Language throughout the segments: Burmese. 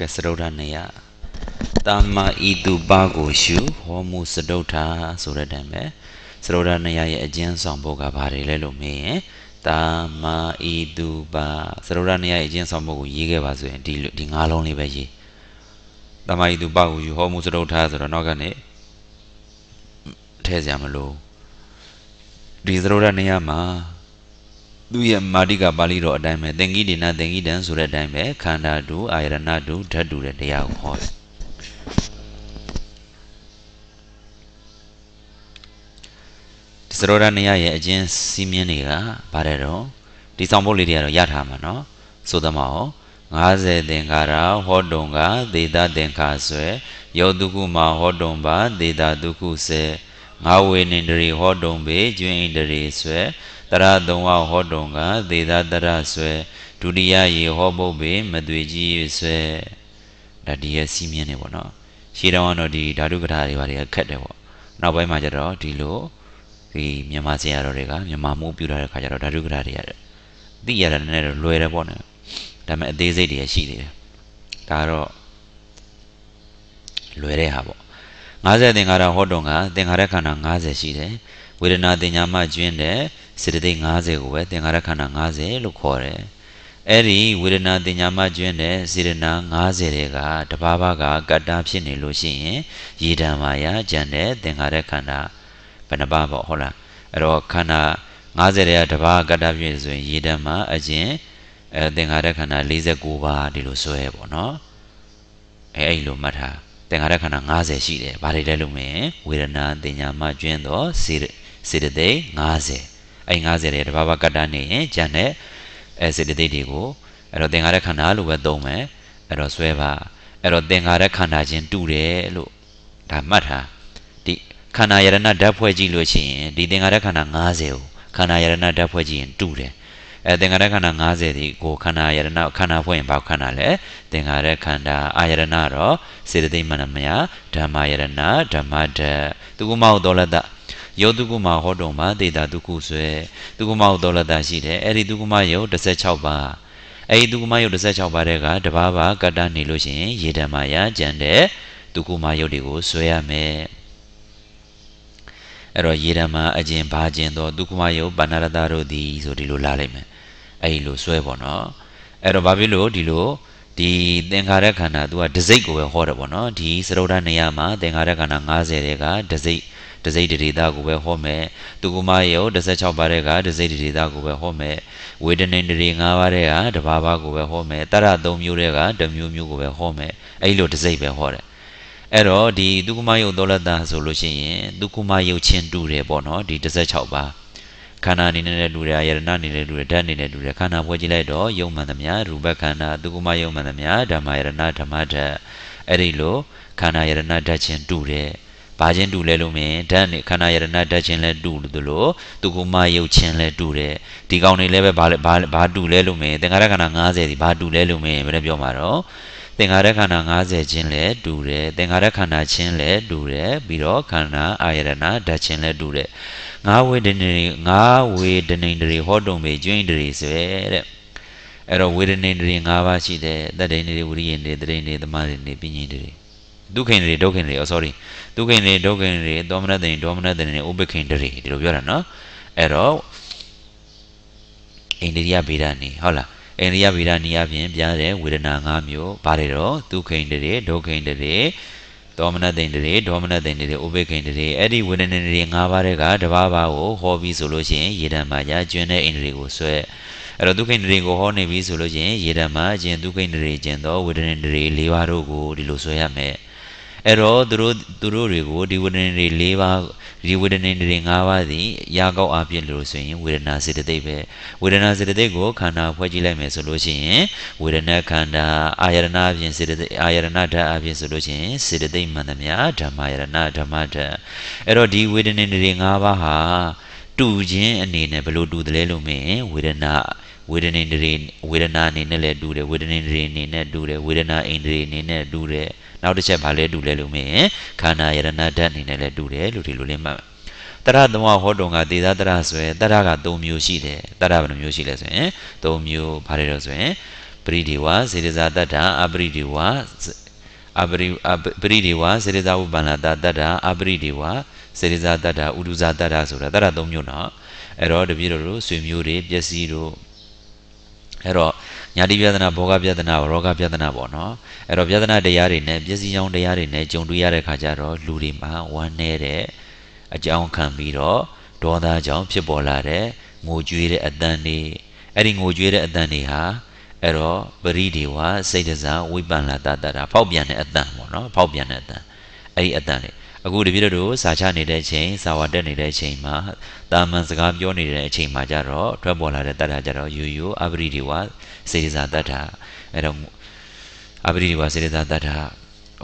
ကစရုဒ္ဓနေယတာမဤသူပါကိုရှုဟောမှုစတုထာဆိုတဲ့အတိုင်းပဲစရုဒ္ဓနေယရဲ့အကျဉ်းဆောင်ဖို့ကဘာတွေလဲလို့မေးရင်တာမဤသူပါစရုဒ္ဓနေယရဲ့အကျဉ်းဆောင်ဖို့ကိုရေးခဲ့ပါဆိုရင်ဒီဒီငါးလုံးလေးပဲရေးတာမဤသူပါကိုရှုဟောမှုစတုထာဆိုတော့နောက်ကနေထည့်စရာမလိုဒီစရုဒ္ဓနေယမှာသူ့ရဲ့မာတိကပါဠိတော်အတိုင်းပဲသင်္ကိဒေနသင်္ကိတံဆိုတဲ့အတိုင်းပဲခန္ဓာတူအာယရဏတူဓာတ်တူတဲ့တရားကိုဟောတယ်ဒီစရောဒနယရဲ့အချင်းစီးမြင်းတွေကဗါတယ်တော့ဒီဆောင်ဖို့လေးတွေကတော့ရထားမှာနော်ဆိုသမော90သင်္ကာရဟောတုံကဒေတာသင်္ခါဆွဲယောတုကုမာဟောတုံပါဒေတာတုကုစေငါဝေနိန္ဒရီဟောတုံပေကျွင်းဣန္ဒရီဆွဲတရသုံးဝဟောတုံကသေသာတရဆွဲဒုတိယရေ ဟောပုပ္ပေမသွေကြီးဆွဲဒါဒီရဲ့စီမင်းနေပေါ့နော် ရှေးတောင်းကတော့ဒီဓာတုကထာတွေဘာတွေအခက်တယ်ပေါ့နောက်ပိုင်းမှာကျတော့ဒီလိုဒီမြန်မာဆရာတော်တွေကမြန်မာမှုပြုထားတဲ့ခါကျတော့ဓာတုကထာတွေရတယ်သိရတာနဲ့လွယ်တယ်ပေါ့နော်ဒါပေမဲ့အသေးစိတ်တွေရှိသေးတယ်ဒါကတော့လွယ်တဲ့ဟာပေါ့50သင်္ခါရဟောတုံကသင်္ခါရခန္ဓာ50ရှိတယ်ဝေဒနာတင်ညာမှကျွင်းတယ်စေတသိက်90ကိုပဲသင်္ခါရခန္ဓာ90လို့ခေါ်တယ်။အဲ့ဒီဝေဒနာတင်ညာမကျွင်းတဲ့စေတနာ90တွေကတဘာဘာကကတ္တာဖြစ်နေလို့ရှိရင်ရေတံမာယာကြံတဲ့သင်္ခါရခန္ဓာဘယ်နှပါပေါ့ဟုတ်လား။အဲ့တော့ခန္ဓာ90တွေကတဘာကတ္တာဖြစ်ဆိုရင်ရေတံမာအခြင်းအဲသင်္ခါရခန္ဓာ49ပါးဒီလိုဆွဲပေါ့နော်။အဲအဲ့လိုမှတ်ထားသင်္ခါရခန္ဓာ90ရှိတယ်။ဘာတွေလဲလို့မင်းဝေဒနာတင်ညာမကျွင်းတော့စေစေတသိက်90အဲ90တဲ့တဘာဝကတ္တနေရင်ကျန်တဲ့အဲစေတသိက်တွေကိုအဲ့တော့သင်္ခါရခန္ဓာလို့ပဲသုံးမယ်အဲ့တော့ဆွဲပါအဲ့တော့သင်္ခါရခန္ဓာချင်းတူတယ်လို့ဒါမှတ်ထားဒီခန္ဓာယရဏဓာတ်ဖွဲ့ကြည့်လို့ရှိရင်ဒီသင်္ခါရခန္ဓာ90ကိုခန္ဓာယရဏဓာတ်ဖွဲ့ကြည့်ရင်တူတယ်အဲသင်္ခါရခန္ဓာ90ဒီကိုခန္ဓာယရဏခန္ဓာဖွဲ့ရင်ဘာခန္ဓာလဲသင်္ခါရခန္ဓာအာယရဏတော့စေတသိက်မနမယဓမ္မယရဏဓမ္မဓာတ်သူကမဟုတ်တော်လတ္တယောတုကမဟောတော်မှာဒေတာတုကုဆွဲတုကမဟုတော်လတာရှိတယ်အဲ့ဒီတုကမယုတ်16ပါအဲ့ဒီတုကမယုတ်16ပါတဲ့ကတဘာပါကတ္တနေလို့ရှိရင်ရေဓမ္မာယကျန်တဲ့တုကမယုတ်တွေကို ဆွဲရမယ်အဲ့တော့ရေဓမ္မာအကျင်ဘာကျင်တော့တုကမယုတ်ပါဏရတတို့သည်ဆိုဒီလိုလာလိုက်မယ်အဲ့ဒီလိုဆွဲပေါ့နော်အဲ့တော့ဘာဖြစ်လို့ဒီလိုဒီသင်္ခါရခန္ဓာ तू ကဒစိတ်ကိုပဲဟောတယ်ပေါ့နော်ဒီစရုဒ္ဓနေရာမှာ သင်္ခါရခန္ဓာ90တဲ့ကဒစိတ်ဒစိတ်ဒေတာကိုပဲဟောမယ်သူကမရော16ပါးတဲ့ကဒစိတ်ဒေတာကိုပဲဟောမယ်ဝေဒနိန္ဒရီ5ပါးတဲ့ကတဘာဘာကိုပဲဟောမယ်တရ3မျိုးတဲ့က2မျိုးမျိုးကိုပဲဟောမယ်အဲ့လိုဒစိတ်ပဲဟောတယ်အဲ့တော့ဒီသူကမယုတ်သောလတ္တဆိုလို့ရှိရင် သူကမယုတ်ချင်းတူတယ်ပေါ့နော်ဒီ16ပါးခန္ဓာအနေနဲ့လူတွေကယရဏအနေနဲ့လူတွေဓာတ်အနေနဲ့လူတွေခန္ဓာပွဲကြည့်လိုက်တော့ယုံမှန်သမျှရူပခန္ဓာသူကမယုံမှန်သမျှဓမ္မယရဏဓမ္မဓာတ်အဲ့ဒီလိုခန္ဓာယရဏဓာတ်ချင်းတူတယ်ဘာချင်းတူလဲလို့မြင်ဓာတ်နဲ့ခန္ဓာယရဏဓာတ်ချင်းလဲတူလို့သူကမယုတ်ချင်းလဲတူတယ်ဒီကောင်တွေလည်းပဲဘာဘာဘာတူလဲလို့မြင်သင်္ခါရခန္ဓာ90ဒီဘာတူလဲလို့မြင်ဘယ်လိုပြောမှာတော့သင်္ခါရခန္ဓာ90ချင်းလဲတူတယ်သင်္ခါရခန္ဓာချင်းလဲတူတယ်ပြီးတော့ခန္ဓာအာယရဏဓာတ်ချင်းလဲတူတယ်ငါးဝေဒနေငါးဝေဒနေတွေဟောတုံပေကျွင်းတွေဆိုတဲ့အဲ့တော့ဝေဒနေတွေ၅ပါးရှိတယ်တတ္တိနေတွေဝိရိယနေတွေတတိနေသမာဓိနေပညာနေတွေဒုက္ခိန်တွေဒုက္ခိန်တွေ oh sorry ဒုက္ခိန်တွေဒုက္ခိန်တွေဒေါမနတင်ဒေါမနတင်နဲ့ဥပ္ပခိန်တွေဒီလိုပြောတာနော်အဲ့တော့အိန္ဒိယဗေဒနေဟုတ်လားအိန္ဒိယဗေဒနေအပြင်ပြတဲ့ဝေဒနာ၅မျိုးဗါတယ်တော့ဒုက္ခိန်တွေဒုက္ခိန်တွေဒေါမနတင်တွေဒေါမနတင်တွေဥပ္ပခိန်တွေအဲ့ဒီဝေဒနာတွေ၅ပါးတဲ့ကတဘာဘာကိုဟောပြီးဆိုလို့ရှိရင်ရေတံမာယာကျွန်းတဲ့အိန္ဒိတွေကိုဆွဲအဲ့တော့ဒုက္ခိန်တွေကိုဟောနေပြီဆိုလို့ချင်းရေဓမ္မအကျင့်ဒုက္ခိန်တွေကျင့်သောဝေဒနာတွေ၄ပါးတို့ကိုဒီလိုဆွဲရမယ်။အဲ့တော့သူတို့သူတို့တွေကိုဒီဝေဒနာတွေ၄ပါးဒီဝေဒနာတွေ၅ပါးသည်ရာကောက်အပြည့်လို့ဆိုရင်ဝေဒနာစေတသိက်ပဲဝေဒနာစေတသိက်ကိုခန္ဓာဖွဲ့ကြည့်လိုက်မယ်ဆိုလို့ရှိရင်ဝေဒနာခန္ဓာအာယရဏအပြင်စေတသိက်အာယရဏဓာတ်အပြင်ဆိုလို့ရှိရင်စေတသိက်မှန်သမျှဓမ္မယရဏဓမ္မဓာတ်အဲ့တော့ဒီဝေဒနာတွေ၅ပါးဟာ တူခြင်းအနေနဲ့ဘယ်လိုတူတယ်လဲလို့မင်းဝေဒနာဝေဒနာတွေဝေဒနာအနေနဲ့လည်းတူတယ်ဝေဒနာတွေအနေနဲ့တူတယ်ဝေဒနာအိန္ဒြေအနေနဲ့တူတယ်နောက်တစ်ချက်ဘာလဲတူလဲလို့မေးရင်ခန္ဓာယရဏဓာတ်အနေနဲ့လည်းတူတယ်လို့ဒီလိုလေးမှတ်တရသမဟောတုံကဒေသတရဆိုရင်တရက3မျိုးရှိတယ်တရဘယ်နှမျိုးရှိလဲဆိုရင်3မျိုးဘာလဲတော့ဆိုရင်ပရိဒီဝဇေရဇာတတ္တာအပရိဒီဝအပရိပရိဒီဝဇေရဇာဝပန္နတာတတ္တာအပရိဒီဝစေရဇာတတ္တာဥဒုဇာတတ္တာဆိုတာတတ္တာ၃မျိုးနော်အဲ့တော့တပည့်တော်တို့ဆွေမျိုးတွေပျက်စီးတို့အဲ့တော့ညာတိပြဒနာဘောဂပြဒနာရောဂပြဒနာပေါ့နော်အဲ့တော့ပြဒနာတရားတွေနဲ့ပျက်စီးကြောင်းတရားတွေနဲ့ကြုံတွေ့ရတဲ့ခါကျတော့လူတွေမှာဝမ်းနည်းတဲ့အကြောင်းခံပြီးတော့ဒေါသကြောင့်ဖြစ်ပေါ်လာတဲ့ငိုကြွေးတဲ့အတန်တွေအဲ့ဒီငိုကြွေးတဲ့အတန်တွေဟာအဲ့တော့ပရိဒီဝစိတ်တစားဝိပန္နတာတတာဖောက်ပြန်တဲ့အတန်ပေါ့နော်ဖောက်ပြန်တဲ့အတန်အဲ့ဒီအတန်တွေအခုတပည့်တို့စာချနေတဲ့အချိန်စာဝတက်နေတဲ့အချိန်မှာတာမန်စကားပြောနေတဲ့အချိန်မှာကြတော့ထွက်ပေါ်လာတဲ့တတ္ထာကြတော့ယူယူအပရိဒီဝစေရဇာတတ္ထအဲ့တော့အပရိဒီဝစေရဇာတတ္ထ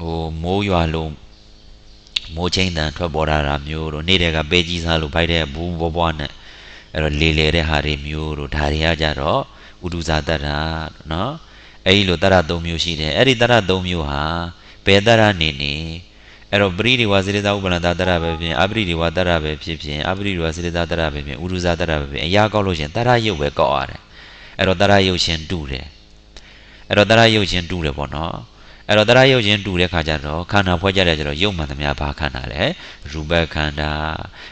ဟိုမိုးရွာလုံးမိုးချင်းတန်ထွက်ပေါ်လာတာမျိုးတို့နေ့တည်းကပဲကြီးစားလို့ဖိုက်တဲ့ဘူးဘွားဘွားနဲ့အဲ့တော့လေလေတဲ့ဟာတွေမျိုးတို့ဒါတွေကကြတော့ဥဒုဇာတတ္ထနော်အဲ့ဒီလိုတရသုံးမျိုးရှိတယ်အဲ့ဒီတရသုံးမျိုးဟာဘယ်တရနေနေအဲ့တော့ပရိဒီဝစေတသာဥပ္ပလန္တတရပဲဖြစ်အပရိဒီဝတရပဲဖြစ်ဖြစ်အပရိဒီဝစေတသာတရပဲဖြစ်ဥဒုဇာတရပဲဖြစ်အရာကောက်လို့ရှင်တရရုပ်ပဲကောက်ရတယ်အဲ့တော့တရားယုတ်ရှင်တူတယ်အဲ့တော့တရားယုတ်ရှင်တူတယ်ပေါ့နော်အဲ့တော့တရားယုတ်ရှင်တူတဲ့ခါကျတော့ခန္ဓာဖွဲ့ကြတဲ့ကျတော့ယုတ်မှန်သမျှဘာခန္ဓာလဲရူပခန္ဓာ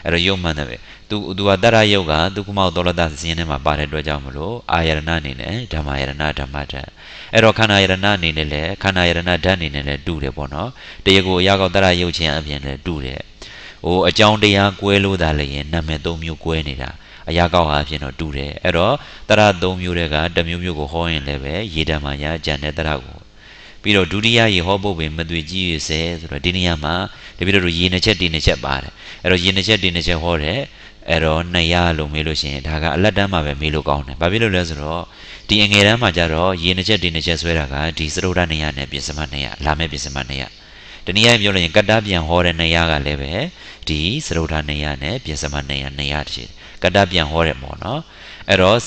အဲ့တော့ယုတ်မှန်တယ်သူသူကတရားယုတ်ကသူကမောက်တော်လတစင်းထဲမှာပါတဲ့အတွက်ကြောင့်မလို့အာယရဏအနေနဲ့ဓမ္မယရဏဓမ္မဓာတ်အဲ့တော့ခန္ဓာယရဏအနေနဲ့လည်းခန္ဓာယရဏဓာတ်အနေနဲ့လည်းတူတယ်ပေါ့နော်တရားကိုအရောက်တရားယုတ်ခြင်းအပြင်လည်းတူတယ်ဟိုအကြောင်းတရားကွဲလို့တာလည်းရင်နာမည်၃မျိုးကွဲနေတာအရာကောက်ဟာအဖြစ်တော့တူတယ်အဲ့တော့တရ၃မျိုးတဲ့ကတမျိုးမျိုးကိုဟောရင်လည်းပဲရေတံမာယာကြံတဲ့တရကိုပြီးတော့ဒုတိယရေဟောပုတ်ပင်မသွေကြီးရစေဆိုတော့ဒီနေရာမှာတပည့်တော်ရေနှစ်ချက်တင်နှစ်ချက်ပါတယ်အဲ့တော့ရေနှစ်ချက်တင်နှစ်ချက်ဟောတယ်အဲ့တော့နှစ်ရလို့မေးလို့ရှိရင်ဒါကအလက်တန်းမှာပဲမေးလို့ကောင်းတယ်ဘာဖြစ်လို့လဲဆိုတော့ဒီအငယ်တန်းမှာကြတော့ရေနှစ်ချက်တင်နှစ်ချက်ဆွဲတာကဒီစရုဒ္ဒနေရနဲ့ပြင်စမနေရလာမဲ့ပြင်စမနေရတနည်းအားဖြင့်ပြောလို့ရင်ကတ္တာပြန်ဟောတဲ့နေရာကလည်းပဲဒီစရုဒ္ဒနေရနဲ့ပြင်စမနေရနေရတည်းကတ္တပြန်ဟောတယ်ပေါ့နော်အဲ့တော့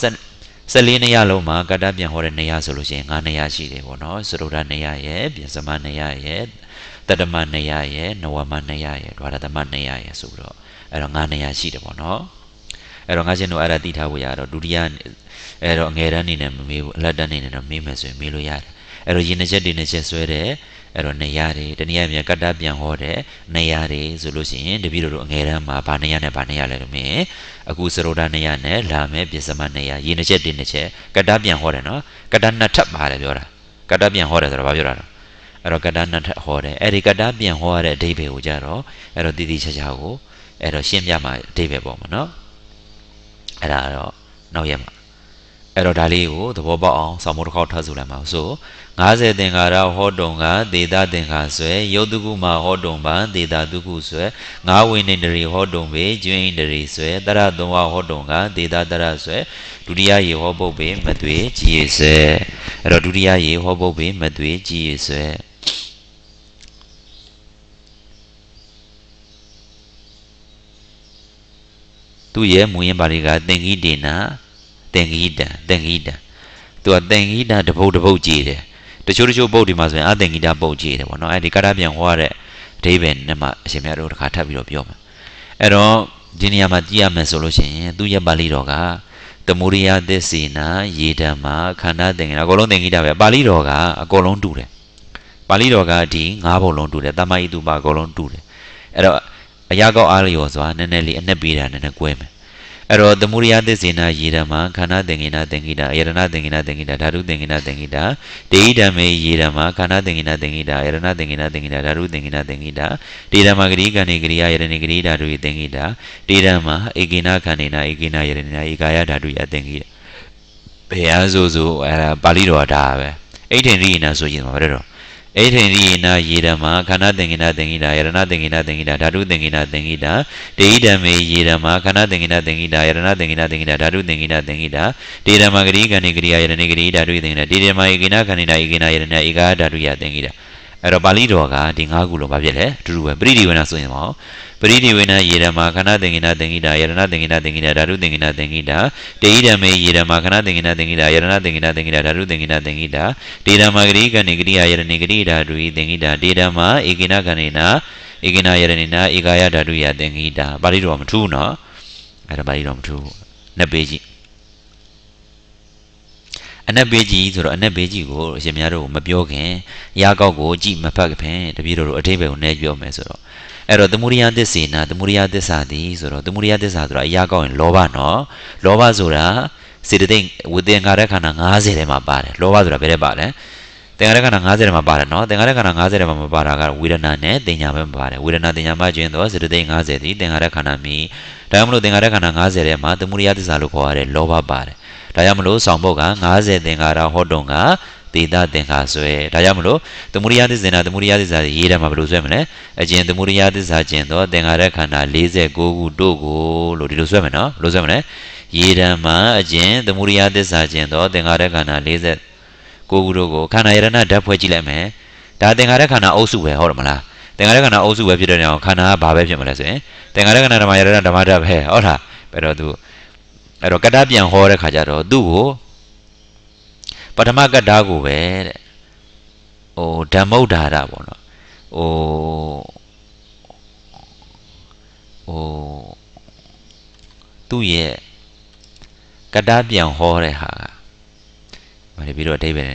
14နေရာလုံးမှာကတ္တပြန်ဟောတဲ့နေရာဆိုလို့ရှိရင်9နေရာရှိတယ်ပေါ့နော်သရုဒ္ဓနေရာရဲ့ပြင်စမနေရာရဲ့တတမနေရာရဲ့နဝမနေရာရဲ့ဒွါရတမနေရာရဲ့ဆိုပြီးတော့အဲ့တော့9နေရာရှိတယ်ပေါ့နော်အဲ့တော့ငါရှင်တို့အဲ့ဒါသိထားဖို့ရတော့ဒုတိယအဲ့တော့ငယ်တန်းနေနဲ့မမေးဘူးအလတ်တန်းနေနဲ့တော့မေးမယ်ဆိုရင်မေးလို့ရတယ်အဲ့တော့ရည်နှချက်တွေနဲ့ချက်ဆွဲတယ်အဲ့တော့နေရတယ်တနည်းအားဖြင့်ကတ္တပြန်ဟောတယ်နေရတယ်ဆိုလို့ရှိရင်တပည့်တို့အငယ်တန်းမှာဘာနေရနဲ့ဘာနေရလဲလို့မြင်အခုစရုဒနေရနဲ့လာမယ်ပြစ္စမနေရရည်နှချက်တွေနဲ့ချက်ကတ္တပြန်ဟောတယ်နော်ကတ္တနှစ်ထပ်ပါတယ်ပြောတာကတ္တပြန်ဟောတယ်ဆိုတော့ဘာပြောတာလဲအဲ့တော့ကတ္တနှစ်ထပ်ဟောတယ်အဲ့ဒီကတ္တပြန်ဟောရတဲ့အဓိပ္ပာယ်ကိုကြတော့အဲ့တော့တည်တည်ချာချာကိုအဲ့တော့ရှင်းပြမှာအဓိပ္ပာယ်ပေါ့မနော်အဲ့ဒါတော့နောက်ရမှာအဲ့တော့ဒါလေးကိုသဘောပေါက်အောင်ဆောင်းမတစ်ခေါက်ထပ်ဆိုလိုက်ပါဆို90သင်္ခါရဟောတုံကဒေတာသင်္ခါဆွဲယုတ်တုကုမှာဟောတုံပါဒေတာတုကုဆွဲငါးဝိနေတရီဟောတုံပေကျွင်းဣန္ဒရီဆွဲတရသုံးဝဟောတုံကဒေတာတရဆွဲဒုတိယရေ ဟောပုတ်ပေမသွေကြည်ရဆွဲအဲ့တော့ဒုတိယရေဟောပုတ်ပေမသွေကြည်ရဆွဲသူရဲ့မူရင်းပါဠိကသင်္ကိတေနာတင်ဂိတံတင်ဂိတံသူကတင်ဂိတတပုတ် တပုတ်ကြည်တယ်တချို့တချို့ပုတ်ဒီမှာဆိုရင်အတင်ဂိတပုတ်ကြည်တယ်ပေါ့နော်အဲ့ဒီကာတာပြန်ဟောရတဲ့အဓိပ္ပာယ်နဲ့မှအရှင်မြတ်တို့တစ်ခါထပ်ပြီးတော့ပြောမှာအဲ့တော့ဒီနေရာမှာကြည့်ရမယ်ဆိုလို့ရှိရင်သူရပါဠိတော်ကသမုဒိယသစ္စေနာရေဓမ္မာခန္ဓာတင်္ဂနာအကုန်လုံးတင်္ဂိတာပဲပါဠိတော်ကအကုန်လုံးတူတယ်ပါဠိတော်ကဒီ၅ဘုံလုံးတူတယ်တမဟိတုပါအကုန်လုံးတူတယ်အဲ့တော့အရာကောက်အားလျော်စွာနည်းနည်းလေးအနှက်ပေးတာနည်းနည်းကွဲမယ်အဲ့တော့သမုဒိယသစ္စေနာယေရမခန္ဓာသင်္ကိနာသင်္ကိတာယရဏသင်္ကိနာသင်္ကိတာဓာတုသင်္ကိနာသင်္ကိတာတေဟိဓမ္မေယေရမခန္ဓာသင်္ကိနာသင်္ကိတာယရဏသင်္ကိနာသင်္ကိတာဓာတုသင်္ကိနာသင်္ကိတာတေဓမ္မဂရိကဏိဂရိယယရဏိဂရိဓာတုယသင်္ကိတာတေဓမ္မဧကိနာခန္ဓေနာဧကိနာယရဏိနာဧကာယဓာတုယသင်္ကိတာဘယ်အားဆိုဆိုအဲ့ဒါပါဠိတော်ကဒါပဲအိဋ္ဌိရိယနာဆိုရင်မှာပဲတော့အိဋ္ဌိရိယနာယေဓမ္မာခန္ဓာသင်္ကိနာသင်္ကိတာယရဏသင်္ကိနာသင်္ကိတာဓာတုသင်္ကိနာသင်္ကိတာတေဣဓမ္မေယေဓမ္မာခန္ဓာသင်္ကိနာသင်္ကိတာယရဏသင်္ကိနာသင်္ကိတာဓာတုသင်္ကိနာသင်္ကိတာတေဓမ္မာဂရိကဏိကရိယာယရဏိကရိဓာတုသင်္ကိတာတေဓမ္မာဧကိနာခန္ဓိနာဧကိနာယရဏဧကာဓာတုယသင်္ကိတာအဲ့တော့ပါဠိတော်ကဒီ၅ခုလုံးပါပြည့်တယ်အတူတူပဲပရိဒီဝနာဆိုရင်ပေါ့ပရိနိဝေနယေရမခဏသင်္ကိနာသင်္ကိတာယရဏသင်္ကိနာသင်္ကိတာဓာတုသင်္ကိနာသင်္ကိတာတေဣဓမေယေရမခဏသင်္ကိနာသင်္ကိတာယရဏသင်္ကိနာသင်္ကိတာဓာတုသင်္ကိနာသင်္ကိတာ တေရမဂရိကနေဂရိယယရနေဂရိဓာတုဤသင်္ကိတာ တေရမဧကိနာကနေနာဧကိနာယရနေနာဧကာယဓာတုယသင်္ကိတာပါဠိတော်မထူးနော်အဲ့ဒါပါဠိတော်မထူးနှစ်ပေကြီးအနက်ဘေးကြီးဆိုတော့အနက်ဘေးကြီးကိုအရှင်များတို့မပြောခင်ရာကောက်ကိုကြည်မဖတ်ခင်တပည့်တော်တို့အထိပ္ပယ်ကိုနည်းပြောမယ်ဆိုတော့အဲ့တော့သမုဒိယသစ္စေနာသမုဒိယသစ္စာသည်ဆိုတော့သမုဒိယသစ္စာဆိုတာအရာကောင်းရင်လောဘနော်လောဘဆိုတာစေတသိက်ဝိသင်္ကာရခန္ဓာ90ထဲမှာပါတယ်လောဘဆိုတာဘယ်ထဲပါလဲသင်္ကာရခန္ဓာ90ထဲမှာပါတယ်နော်သင်္ကာရခန္ဓာ90ထဲမှာမပါတာကဝေဒနာနဲ့တင်ညာပဲမပါတယ်ဝေဒနာတင်ညာမှခြင်းတော့စေတသိက်90သည်သင်္ကာရခန္ဓာမီဒါကြောင့်မလို့သင်္ကာရခန္ဓာ90ထဲမှာသမုဒိယသစ္စာလို့ခေါ်ရတဲ့လောဘပါတယ်ဒါကြောင့်မလို့ဆောင်ဘုတ်က90သင်္ကာရဟောတုံကဒေတာသင်္ခါဆွဲဒါကြောင့်မလို့သမုဒိယသစ္စာသမုဒိယသစ္စာရေးတယ်မှာဘယ်လိုဆွဲမလဲအကျင်သမုဒိယသစ္စာကျင်သောသင်္ခါရခန္ဓာ49ခုတို့ကိုလို့ဒီလိုဆွဲမယ်နော်ဘယ်လိုဆွဲမလဲရေးတယ်မှာအကျင်သမုဒိယသစ္စာကျင်သောသင်္ခါရခန္ဓာ49ခုတို့ကိုခန္ဓာယရဏဓာတ်ဖွဲ့ကြည့်လိုက်မယ်ဒါသင်္ခါရခန္ဓာအုပ်စုပဲဟုတ်တယ်မလားသင်္ခါရခန္ဓာအုပ်စုပဲဖြစ်တဲ့နေအောင်ခန္ဓာကဘာပဲဖြစ်မလဲဆိုရင်သင်္ခါရခန္ဓာဓမ္မယရဏဓမ္မဓာတ်ပဲဟုတ်လားဘယ်တော့သူအဲ့တော့ကတ္တပြန်ဟောတဲ့ခါကျတော့သူ့ကိုပထမကတ္တာကိုပဲတဲ့ဟိုဓမ္မုဒ္ဒါရပေါ့နော်ဟိုဟိုသူ့ရဲ့ကတ္တာပြန်ဟောတဲ့ဟာကမလေးပြီးတော့အတိပ္ပယ်အ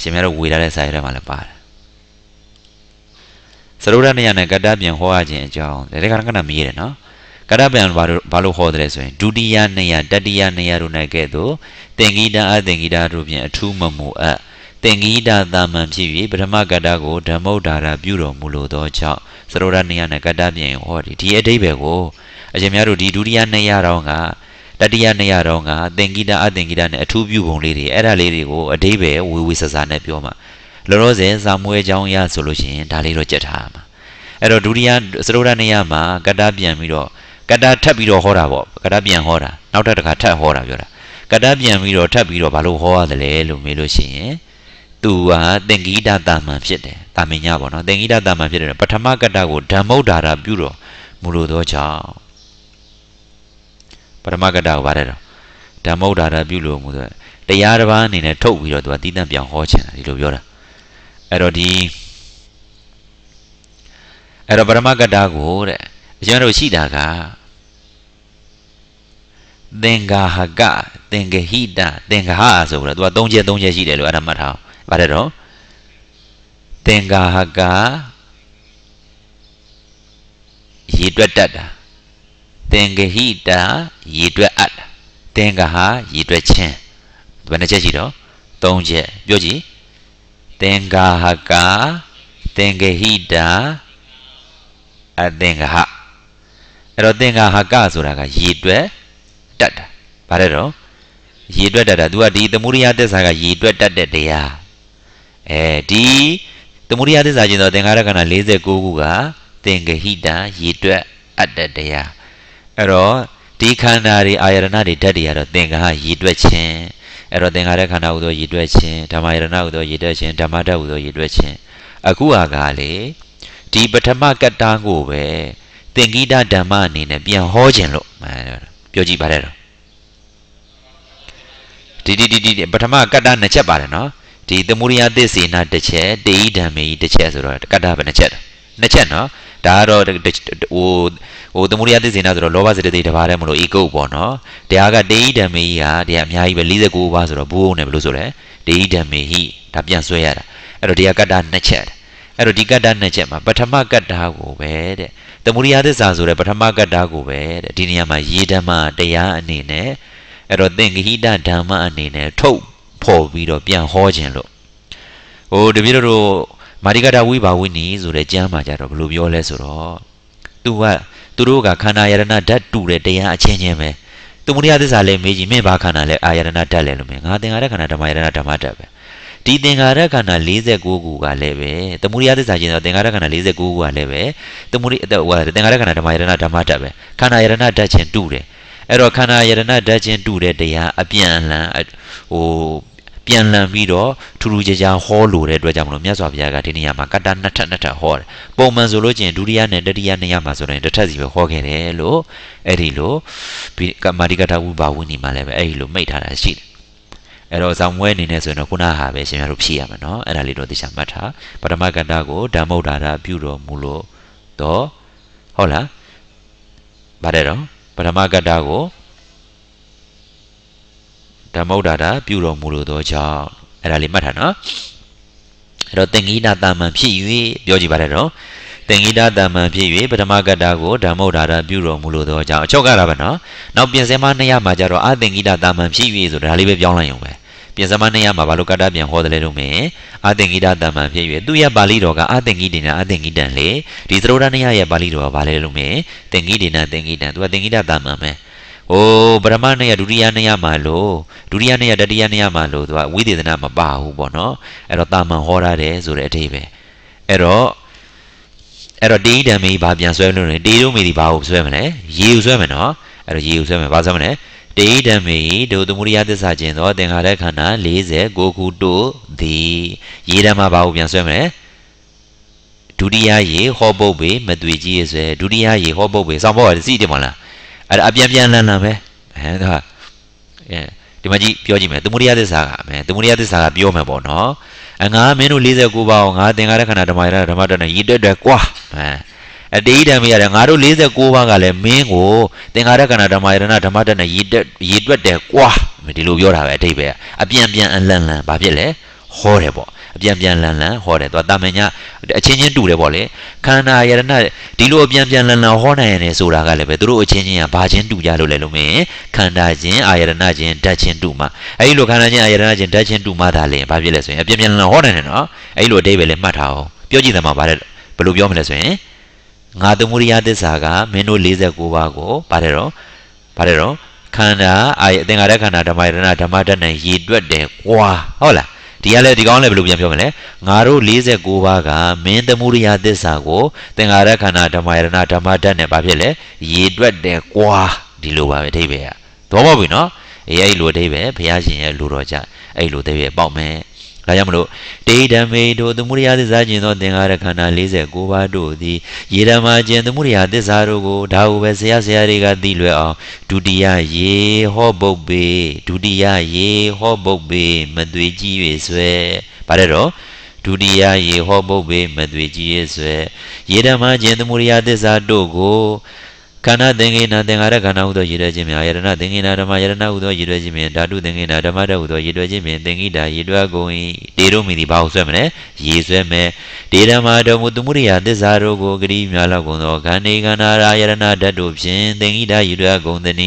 ရှင်မြတ်တို့ဝေထားတဲ့စာရိုက်ထဲမှာလည်းပါတယ်သရုဒ္ဓနယနဲ့ကတ္တပြန်ဟောရခြင်းအကြောင်းဒါတခါကဏမေးရတယ်နော်ကတ္တပြန်ဘာလို့ဘာလို့ဟောတယ်ဆိုရင်ဒုတိယနယတတိယနယတို့၌ကဲ့သို့တင်ဂိတာအတင်ဂိတာတို့ဖြင့်အထူးမမူအပ်တင်ဂိတာတာမန်ဖြစ်၍ပထမကတ္တကိုဓမ္မုဒ္ဒါရပြုတော်မူလိုသောကြောင့်သရောဒနေရနဲ့ကတ္တပြင်ဟောဒီဒီအတိဘယ်ကိုအရှင်များတို့ဒီဒုတိယနေရတော်ကတတိယနေရတော်ကတင်ဂိတာအတင်ဂိတာနဲ့အထူးပြုပုံလေးတွေအဲ့ဒါလေးတွေကိုအတိဘယ်ဝေဝေဆဆာနဲ့ပြောမှာလောလောဆယ်ဇာမွေးအကြောင်းအရဆိုလို့ရှိရင်ဒါလေးတော့ကြက်ထားမှာအဲ့တော့ဒုတိယသရောဒနေရမှာကတ္တပြန်ပြီးတော့ကတ္တထပ်ပြီးတော့ဟောတာပေါ့ကတ္တပြန်ဟောတာနောက်ထပ်တစ်ခါထပ်ဟောတာပြောတာကတပြန်ပြီးတော့ထပ်ပြီးတော့ဘာလို့ဟောရတယ်လဲလို့မေးလို့ရှိရင်သူဟာသင်္ကိတတာမန်ဖြစ်တယ်တာမင်ညပေါ့နော်သင်္ကိတတာမန်ဖြစ်တယ်ပထမကတ္တကိုဓမ္မုဒ္ဒါရပြုတော်မူလို့သောကြောင့်ပထမကတ္တကိုဗါတယ်တော့ဓမ္မုဒ္ဒါရပြုလို့မူသောတရားတစ်ပါးအနေနဲ့ထုတ်ပြီးတော့သူကတီးတန့်ပြန်ဟောချင်တာဒီလိုပြောတာအဲ့တော့ဒီအဲ့တော့ပရမကတ္တကိုတဲ့အရှင်တို့ရှိတာကသင်္ဃဟကသင်္ဃဟိတသင်္ဃဟဆိုပြီးတော့သူက၃ချက်၃ချက်ရှိတယ်လို့အဲ့ဒါမှတ်ထားအောင်ဗါတယ်တော့သင်္ဃဟကရေတွက်တတ်တာသင်္ဃဟိတရေတွက်အပ်တာသင်္ဃဟရေတွက်ခြင်းဘယ်နှချက်ရှိတော့၃ချက်ပြောကြည့်သင်္ဃဟကသင်္ဃဟိတအသင်္ဃဟအဲ့တော့သင်္ဃဟကဆိုတာကရေတွက်တတ်တာဗါတဲ့တော့ရေတွက်တတ်တာ तू ကဒီသမုဒိယသစ္စာကရေတွက်တတ်တဲ့တရားအဲဒီသမုဒိယသစ္စာကျင်သောသင်္ခါရခန္ဓာ49ခုက သင်္ကဟိတရေတွက်အပ်တဲ့တရားအဲ့တော့ဒီခန္ဓာတွေအာယတနာတွေဓာတ်တွေကတော့သင်္ခါရေတွက်ခြင်းအဲ့တော့သင်္ခါရခန္ဓာဟုသောရေတွက်ခြင်းဓမ္မယတနာဟုသောရေတွက်ခြင်းဓမ္မဓာတ်ဟုသောရေတွက်ခြင်းအခုဟာကလေဒီပထမကတ္တာကိုပဲသင်္ကိတဓမ္မအနေနဲ့ပြန်ဟောခြင်းလို့ပြောကြည့်ပါတဲ့တော့ဒီဒီဒီဒီပထမကတ္တနှစ်ချက်ပါတယ်နော်ဒီသမုဒိယသစ္စေနာတစ်ချက်တေဤဓမ္မေဤတစ်ချက်ဆိုတော့ကတ္တဘယ်နှစ်ချက်နှစ်ချက်နော်ဒါကတော့ဟိုဟိုသမုဒိယသစ္စေနာဆိုတော့လောဘစေတသိက်တစ်ပါးတည်းမလို့ဤကုတ်ပေါ့နော်တရားကတေဤဓမ္မေဤဟာတရားအများကြီးပဲ49ပါးဆိုတော့ဘူးအောင်တယ်ဘယ်လိုဆိုလဲတေဤဓမ္မေဟိဒါပြန်ဆွဲရတာအဲ့တော့တရားကတ္တနှစ်ချက်အဲ့တော့ဒီကတ္တာနှစ်ချက်မှာပထမကတ္တာကိုပဲတဲ့သမုဒိယသစ္စာဆိုတဲ့ပထမကတ္တာကိုပဲတဲ့ဒီနေရာမှာရေဓမ္မတရားအနေနဲ့အဲ့တော့သင်္ကဟိတဓမ္မအနေနဲ့ထုတ်ဖော်ပြီးတော့ပြန်ဟောခြင်းလို့ဟိုတပည့်တော်တို့မာရိကတာဝိဘာဝိနီဆိုတဲ့ကျမ်းမှာကြတော့ဘယ်လိုပြောလဲဆိုတော့သူကသူတို့ကခန္ဓာယရဏဓာတ်တူတဲ့တရားအချင်းချင်းပဲသမုဒိယသစ္စာလည်းမေးကြည့်မင်းဘာခန္ဓာလဲအာယရဏဓာတ်လဲလို့မင်းငါသင်္ခါရခန္ဓာဓမ္မယရဏဓမ္မဓာတ်ပဲဒီသင်္ခါရခန္ဓာ49ခုကလည်းပဲသမုဒိယသစ္စာချင်းဆိုသင်္ခါရခန္ဓာ49ခုကလည်းပဲသမုဒိအတဟိုသင်္ခါရခန္ဓာဓမ္မယရဏဓမ္မဓာတ်ပဲခန္ဓာယရဏဓာတ်ချင်းတူတယ်အဲ့တော့ခန္ဓာယရဏဓာတ်ချင်းတူတဲ့တရားအပြန်အလှန်ဟိုပြန်လှန်ပြီးတော့ထူထူခြားခြားဟောလိုတဲ့အတွက်ကြောင့်မလို့မြတ်စွာဘုရားကဒီနေရာမှာကတ္တနှစ်ထပ်နှစ်ထပ်ဟောတယ်။ပုံမှန်ဆိုလို့ကျင်ဒုတိယနဲ့တတိယနေရာမှာဆိုရင်တစ်ထပ်စီပဲဟောခဲ့တယ်လို့အဲ့ဒီလိုကမာတိကထာဝုဘာဝုဏီမှာလည်းပဲအဲ့ဒီလိုမိတ်ထားတာရှိတယ်အဲ့တော့ဇောင်မွဲအနေနဲ့ဆိုရင်တော့ခုနဟာပဲရှင်များတို့ဖြည့်ရမှာเนาะအဲ့ဒါလေးတော့သိချာမှတ်ထားပထမကတ္တကိုဓမ္မုဒ္ဒါရပြုတော်မူလို့တော့ဟုတ်လားဗါတယ်တော့ပထမကတ္တကိုဓမ္မုဒ္ဒါရပြုတော်မူလို့တော့ကြောင့်အဲ့ဒါလေးမှတ်ထားเนาะအဲ့တော့သင်္ကိတာတာမန်ဖြစ်၍ပြောကြည့်ပါတယ်တော့သင်္ကိတာတာမန်ဖြစ်၍ပထမကတ္တာကိုဓမ္မုဒ္ဒါရပြုတော်မူလိုသောကြောင့်အချုပ်ကတာပဲနော်။နောက်ပြင်စင်မနှစ်ရမှာကြတော့အာသင်္ကိတာတာမန်ဖြစ်၍ဆိုတာဒါလေးပဲပြောင်းလိုက်ရုံပဲပြင်စမနဲ့ရမှာဘာလို့ကတ္တပြန်ဟောတယ်လဲလို့မင်းအာသင်္ကိတတမ္ပံဖြစ်၍သူရဲ့ပါဠိတော်ကအာသင်္ကိတေနအာသင်္ကိတံလေဒီသရုဒ္ဓနယရဲ့ပါဠိတော်ကဘာလဲလို့မင်းသင်္ကိတေနသင်္ကိတံသူကသင်္ကိတတမ္ပံပဲဟိုပရမနယဒုတိယနယမှာလို့ဒုတိယနယတတိယနယမှာလို့သူကဝိသေသနမပါဘူးပေါ့နော်အဲ့တော့တာမန်ဟောရတယ်ဆိုတဲ့အထိပ္ပယ်အဲ့တော့အဲ့တော့တေဤဓမ္မေဘာပြန်ဆွဲလို့လဲတေတို့မေဒီဘာကိုဆွဲမလဲရေကိုဆွဲမယ်နော်အဲ့တော့ရေကိုဆွဲမယ်ဘာဆွဲမလဲတေယိဓမ္မေတို့သမုဒိယသစ္စာကျင်သောသင်္ခါရခန္ဓာ49ခုတို့သည်ရေးဓမ္မဘာကိုပြန်ဆွဲမယ်ဒုတိယရေဟောပုတ်ပေမသွေကြီးရဆွဲဒုတိယရေဟောပုတ်ပေစောင်းဘောရစီတယ်မလားအဲ့ဒါအပြန်ပြန်လန်လန်ပဲဟဲ့ဒါအဲဒီမှာကြည့်ပြောကြည့်မယ်သမုဒိယသစ္စာကမယ်သမုဒိယသစ္စာကပြောမယ်ပေါ့နော်အငါမင်းတို့49ပါးအောင်ငါသင်္ခါရခန္ဓာဓမ္မရဓမ္မတနဲ့ရည်တက်တယ်ကွာဟဲ့အတေးဓမ္မရတယ်ငါတို့46ပါးကလည်းမင်းကိုသင်္ခါရကဏ္ဍဓမ္မယရဏဓမ္မတနဲ့ရေတက်ရေတွက်တယ်ကွာဒီလိုပြောတာပဲအတိတ်ပဲအပြန်ပြန်အလန်လန်ဘာဖြစ်လဲဟောတယ်ပေါ့အပြန်ပြန်လန်လန်ဟောတယ်သူကတာမင်ညာအချင်းချင်းတူတယ်ပေါ့လေခန္ဓာယရဏဒီလိုအပြန်ပြန်လန်လန်ဟောနိုင်ရတယ်ဆိုတာကလည်းပဲသူတို့အချင်းချင်းကဘာချင်းတူကြလို့လဲလို့မင်းခန္ဓာချင်းအာယရဏချင်းဓာတ်ချင်းတူမှာအဲဒီလိုခန္ဓာချင်းအာယရဏချင်းဓာတ်ချင်းတူမှာဒါလည်းဘာဖြစ်လဲဆိုရင်အပြန်ပြန်လန်လန်ဟောနိုင်တယ်နော်အဲဒီလိုအတိတ်ပဲလည်းမှတ်ထားအောင် ပြောကြည့်သမှာဗါတယ်ဘယ်လိုပြောမလဲဆိုရင်ငါသမုဒိယသစ္စာကမင်းတို့49ပါးကိုပါတယ်တော့ပါတယ်တော့ခန္ဓာအာယအသင်္ခါရခန္ဓာဓမ္မယတနာဓမ္မတတ်နိုင်ရေတွက်တယ်ကွာဟုတ်လားဒီကလည်းဒီကောင်းလည်းဘယ်လိုပြန်ပြောမလဲငါတို့49ပါးကမင်းသမုဒိယသစ္စာကိုသင်္ခါရခန္ဓာဓမ္မယတနာဓမ္မတတ်နဲ့ဘာဖြစ်လဲရေတွက်တယ်ကွာဒီလိုပါပဲအဓိပ္ပာယ်ကသဘောပေါက်ပြီနော်အေးအဲ့လိုအဓိပ္ပာယ်ဘုရားရှင်ရဲ့လူတော်ကြအဲ့လိုအဓိပ္ပာယ်ပေါက်မယ်ဒါကြောင့်မလို့တေဓမ္မေတို့သမုဒိယသစ္စာကျင်သောသင်္ခါရခန္ဓာ49ပါးတို့သည်ယေဓမ္မာကျင်သမုဒိယသစ္စာတို့ကိုဒါဟုပဲဆရာဆရာတွေကသိလွယ်အောင်ဒုတိယရေဟောပုတ်ပေဒုတိယရေဟောပုတ်ပေမသွေကြည့်၍ဆွဲဗါတဲ့တော့ဒုတိယရေဟောပုတ်ပေမသွေကြည့်၍ဆွဲယေဓမ္မာကျင်သမုဒိယသစ္စာတို့ကိုခန္ဓာသင်္ကိဏသင်္ခါရခန္ဓာဟုသောရည်ရွယ်ခြင်းများယတနာသင်္ကိဏဓမ္မယတနာဟုသောရည်ရွယ်ခြင်းဖြင့်ဓာတုသင်္ကိဏဓမ္မတဟုသောရည်ရွယ်ခြင်းဖြင့်သင်္ကိတာရည်ရွယ်ကုန်၏တေတို့မိသည်ဘာဟုဆွဲမလဲရည်ဆွဲမယ်ဒေဓမ္မာတော်မူသမုဒိယသစ္စာတို့ကိုဂရိများလောက်ကုန်သောခန္ဓေခန္ဓာရာယတနာဓာတုဖြင့်သင်္ကိတာရည်ရွယ်ကုန်သည်ဣ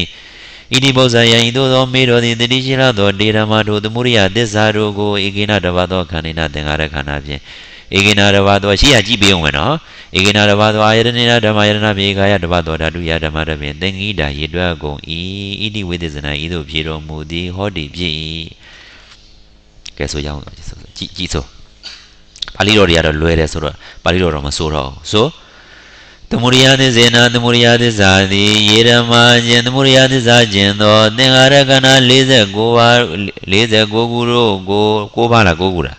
တိဘောဇယံဤသို့သောမေတော်သည်တတိရှိလသောဒေဓမ္မာတို့သမုဒိယသစ္စာတို့ကိုဧကိနတပါသောခန္ဓေနာသင်္ခါရခန္ဓာဖြင့်ဧကိနာတဘာသောရှိရကြည့်ပေးအောင်မယ်နော်ဧကိနာတဘာသောအာယတနေဓမ္မယတနာပြေကာယတဘာသောဓာတုယဓမ္မတပင်သင်္ကိတာရေတွက်ကုန်ဤဣတိဝိသေသနာဤသို့ပြေတော်မူသည်ဟောတိဖြစ်၏ကဲဆိုရအောင်ဆိုကြည့်ကြည့်ဆိုပါဠိတော်တွေကတော့လွယ်တယ်ဆိုတော့ပါဠိတော်တော့မဆိုတော့ဘူးဆိုသမုဒိယသစ္စေနာသမုဒိယသစ္စာသည်ယေရမခြင်းသမုဒိယသစ္စာခြင်းသောသင်္ဃာရကနာ49ပါး49ခုတို့ကို9ပါးလား9ခုလား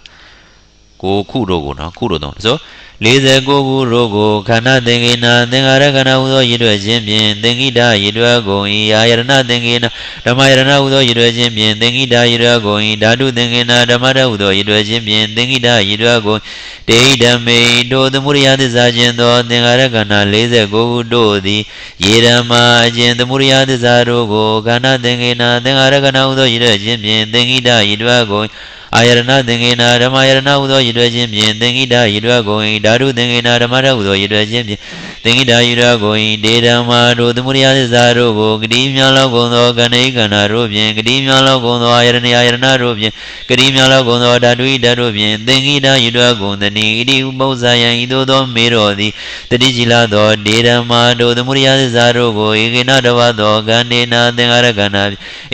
49ခုတို့ကိုနော်ခုတို့တော့ဆို49ခုတို့ကိုခန္ဓာသင်္ကေနသင်္ဃာရခဏဟုသောရည်ရွယ်ခြင်းဖြင့်သင်္ကိတာရည်ရွယ်ကုန်၏အာယရဏသင်္ကေနဓမ္မယရဏဟုသောရည်ရွယ်ခြင်းဖြင့်သင်္ကိတာရည်ရွယ်ကုန်၏ဓာတုသင်္ကေနဓမ္မရဟုသောရည်ရွယ်ခြင်းဖြင့်သင်္ကိတာရည်ရွယ်ကုန်တေဟိဓမေတို့သမုဒိယသစ္စာခြင်းသောသင်္ဃာရခဏ49ခုတို့သည်ယေရမအခြင်းသမုဒိယသစ္စာတို့ကိုခန္ဓာသင်္ကေနသင်္ဃာရခဏဟုသောရည်ရွယ်ခြင်းဖြင့်သင်္ကိတာရည်ရွယ်ကုန်၏အာယရဏသင်္ကေနာဓမ္မယရဏဟုသောရည်ရွယ်ခြင်းဖြင့်သင်္ကိတာရည်ရွယ်ကုန်၏ဓာတုသင်္ကေနာဓမ္မရဟုသောရည်ရွယ်ခြင်းဖြင့်သင်္ကိတာယုရကိုဤဒေဓမ္မာတို့သမုဒယသစ္စာတို့ကိုဂတိမြောက်လောက်ကုန်သောကဏိကဏ္ဍတို့ဖြင့်ဂတိမြောက်လောက်ကုန်သောယရဏယရဏတို့ဖြင့်ဂတိမြောက်လောက်ကုန်သောဓာတုဤဓာတ်တို့ဖြင့်သင်္ကိတာယုရကုန်သနိဣတိဥပု္ပ္ပဇာယံဤသို့သောမေတော်သည်တတိကြီးလာသောဒေဓမ္မာတို့သမုဒယသစ္စာတို့ကိုဧကိနတဝသောကန္နေနာသင်္ဃာရကဏ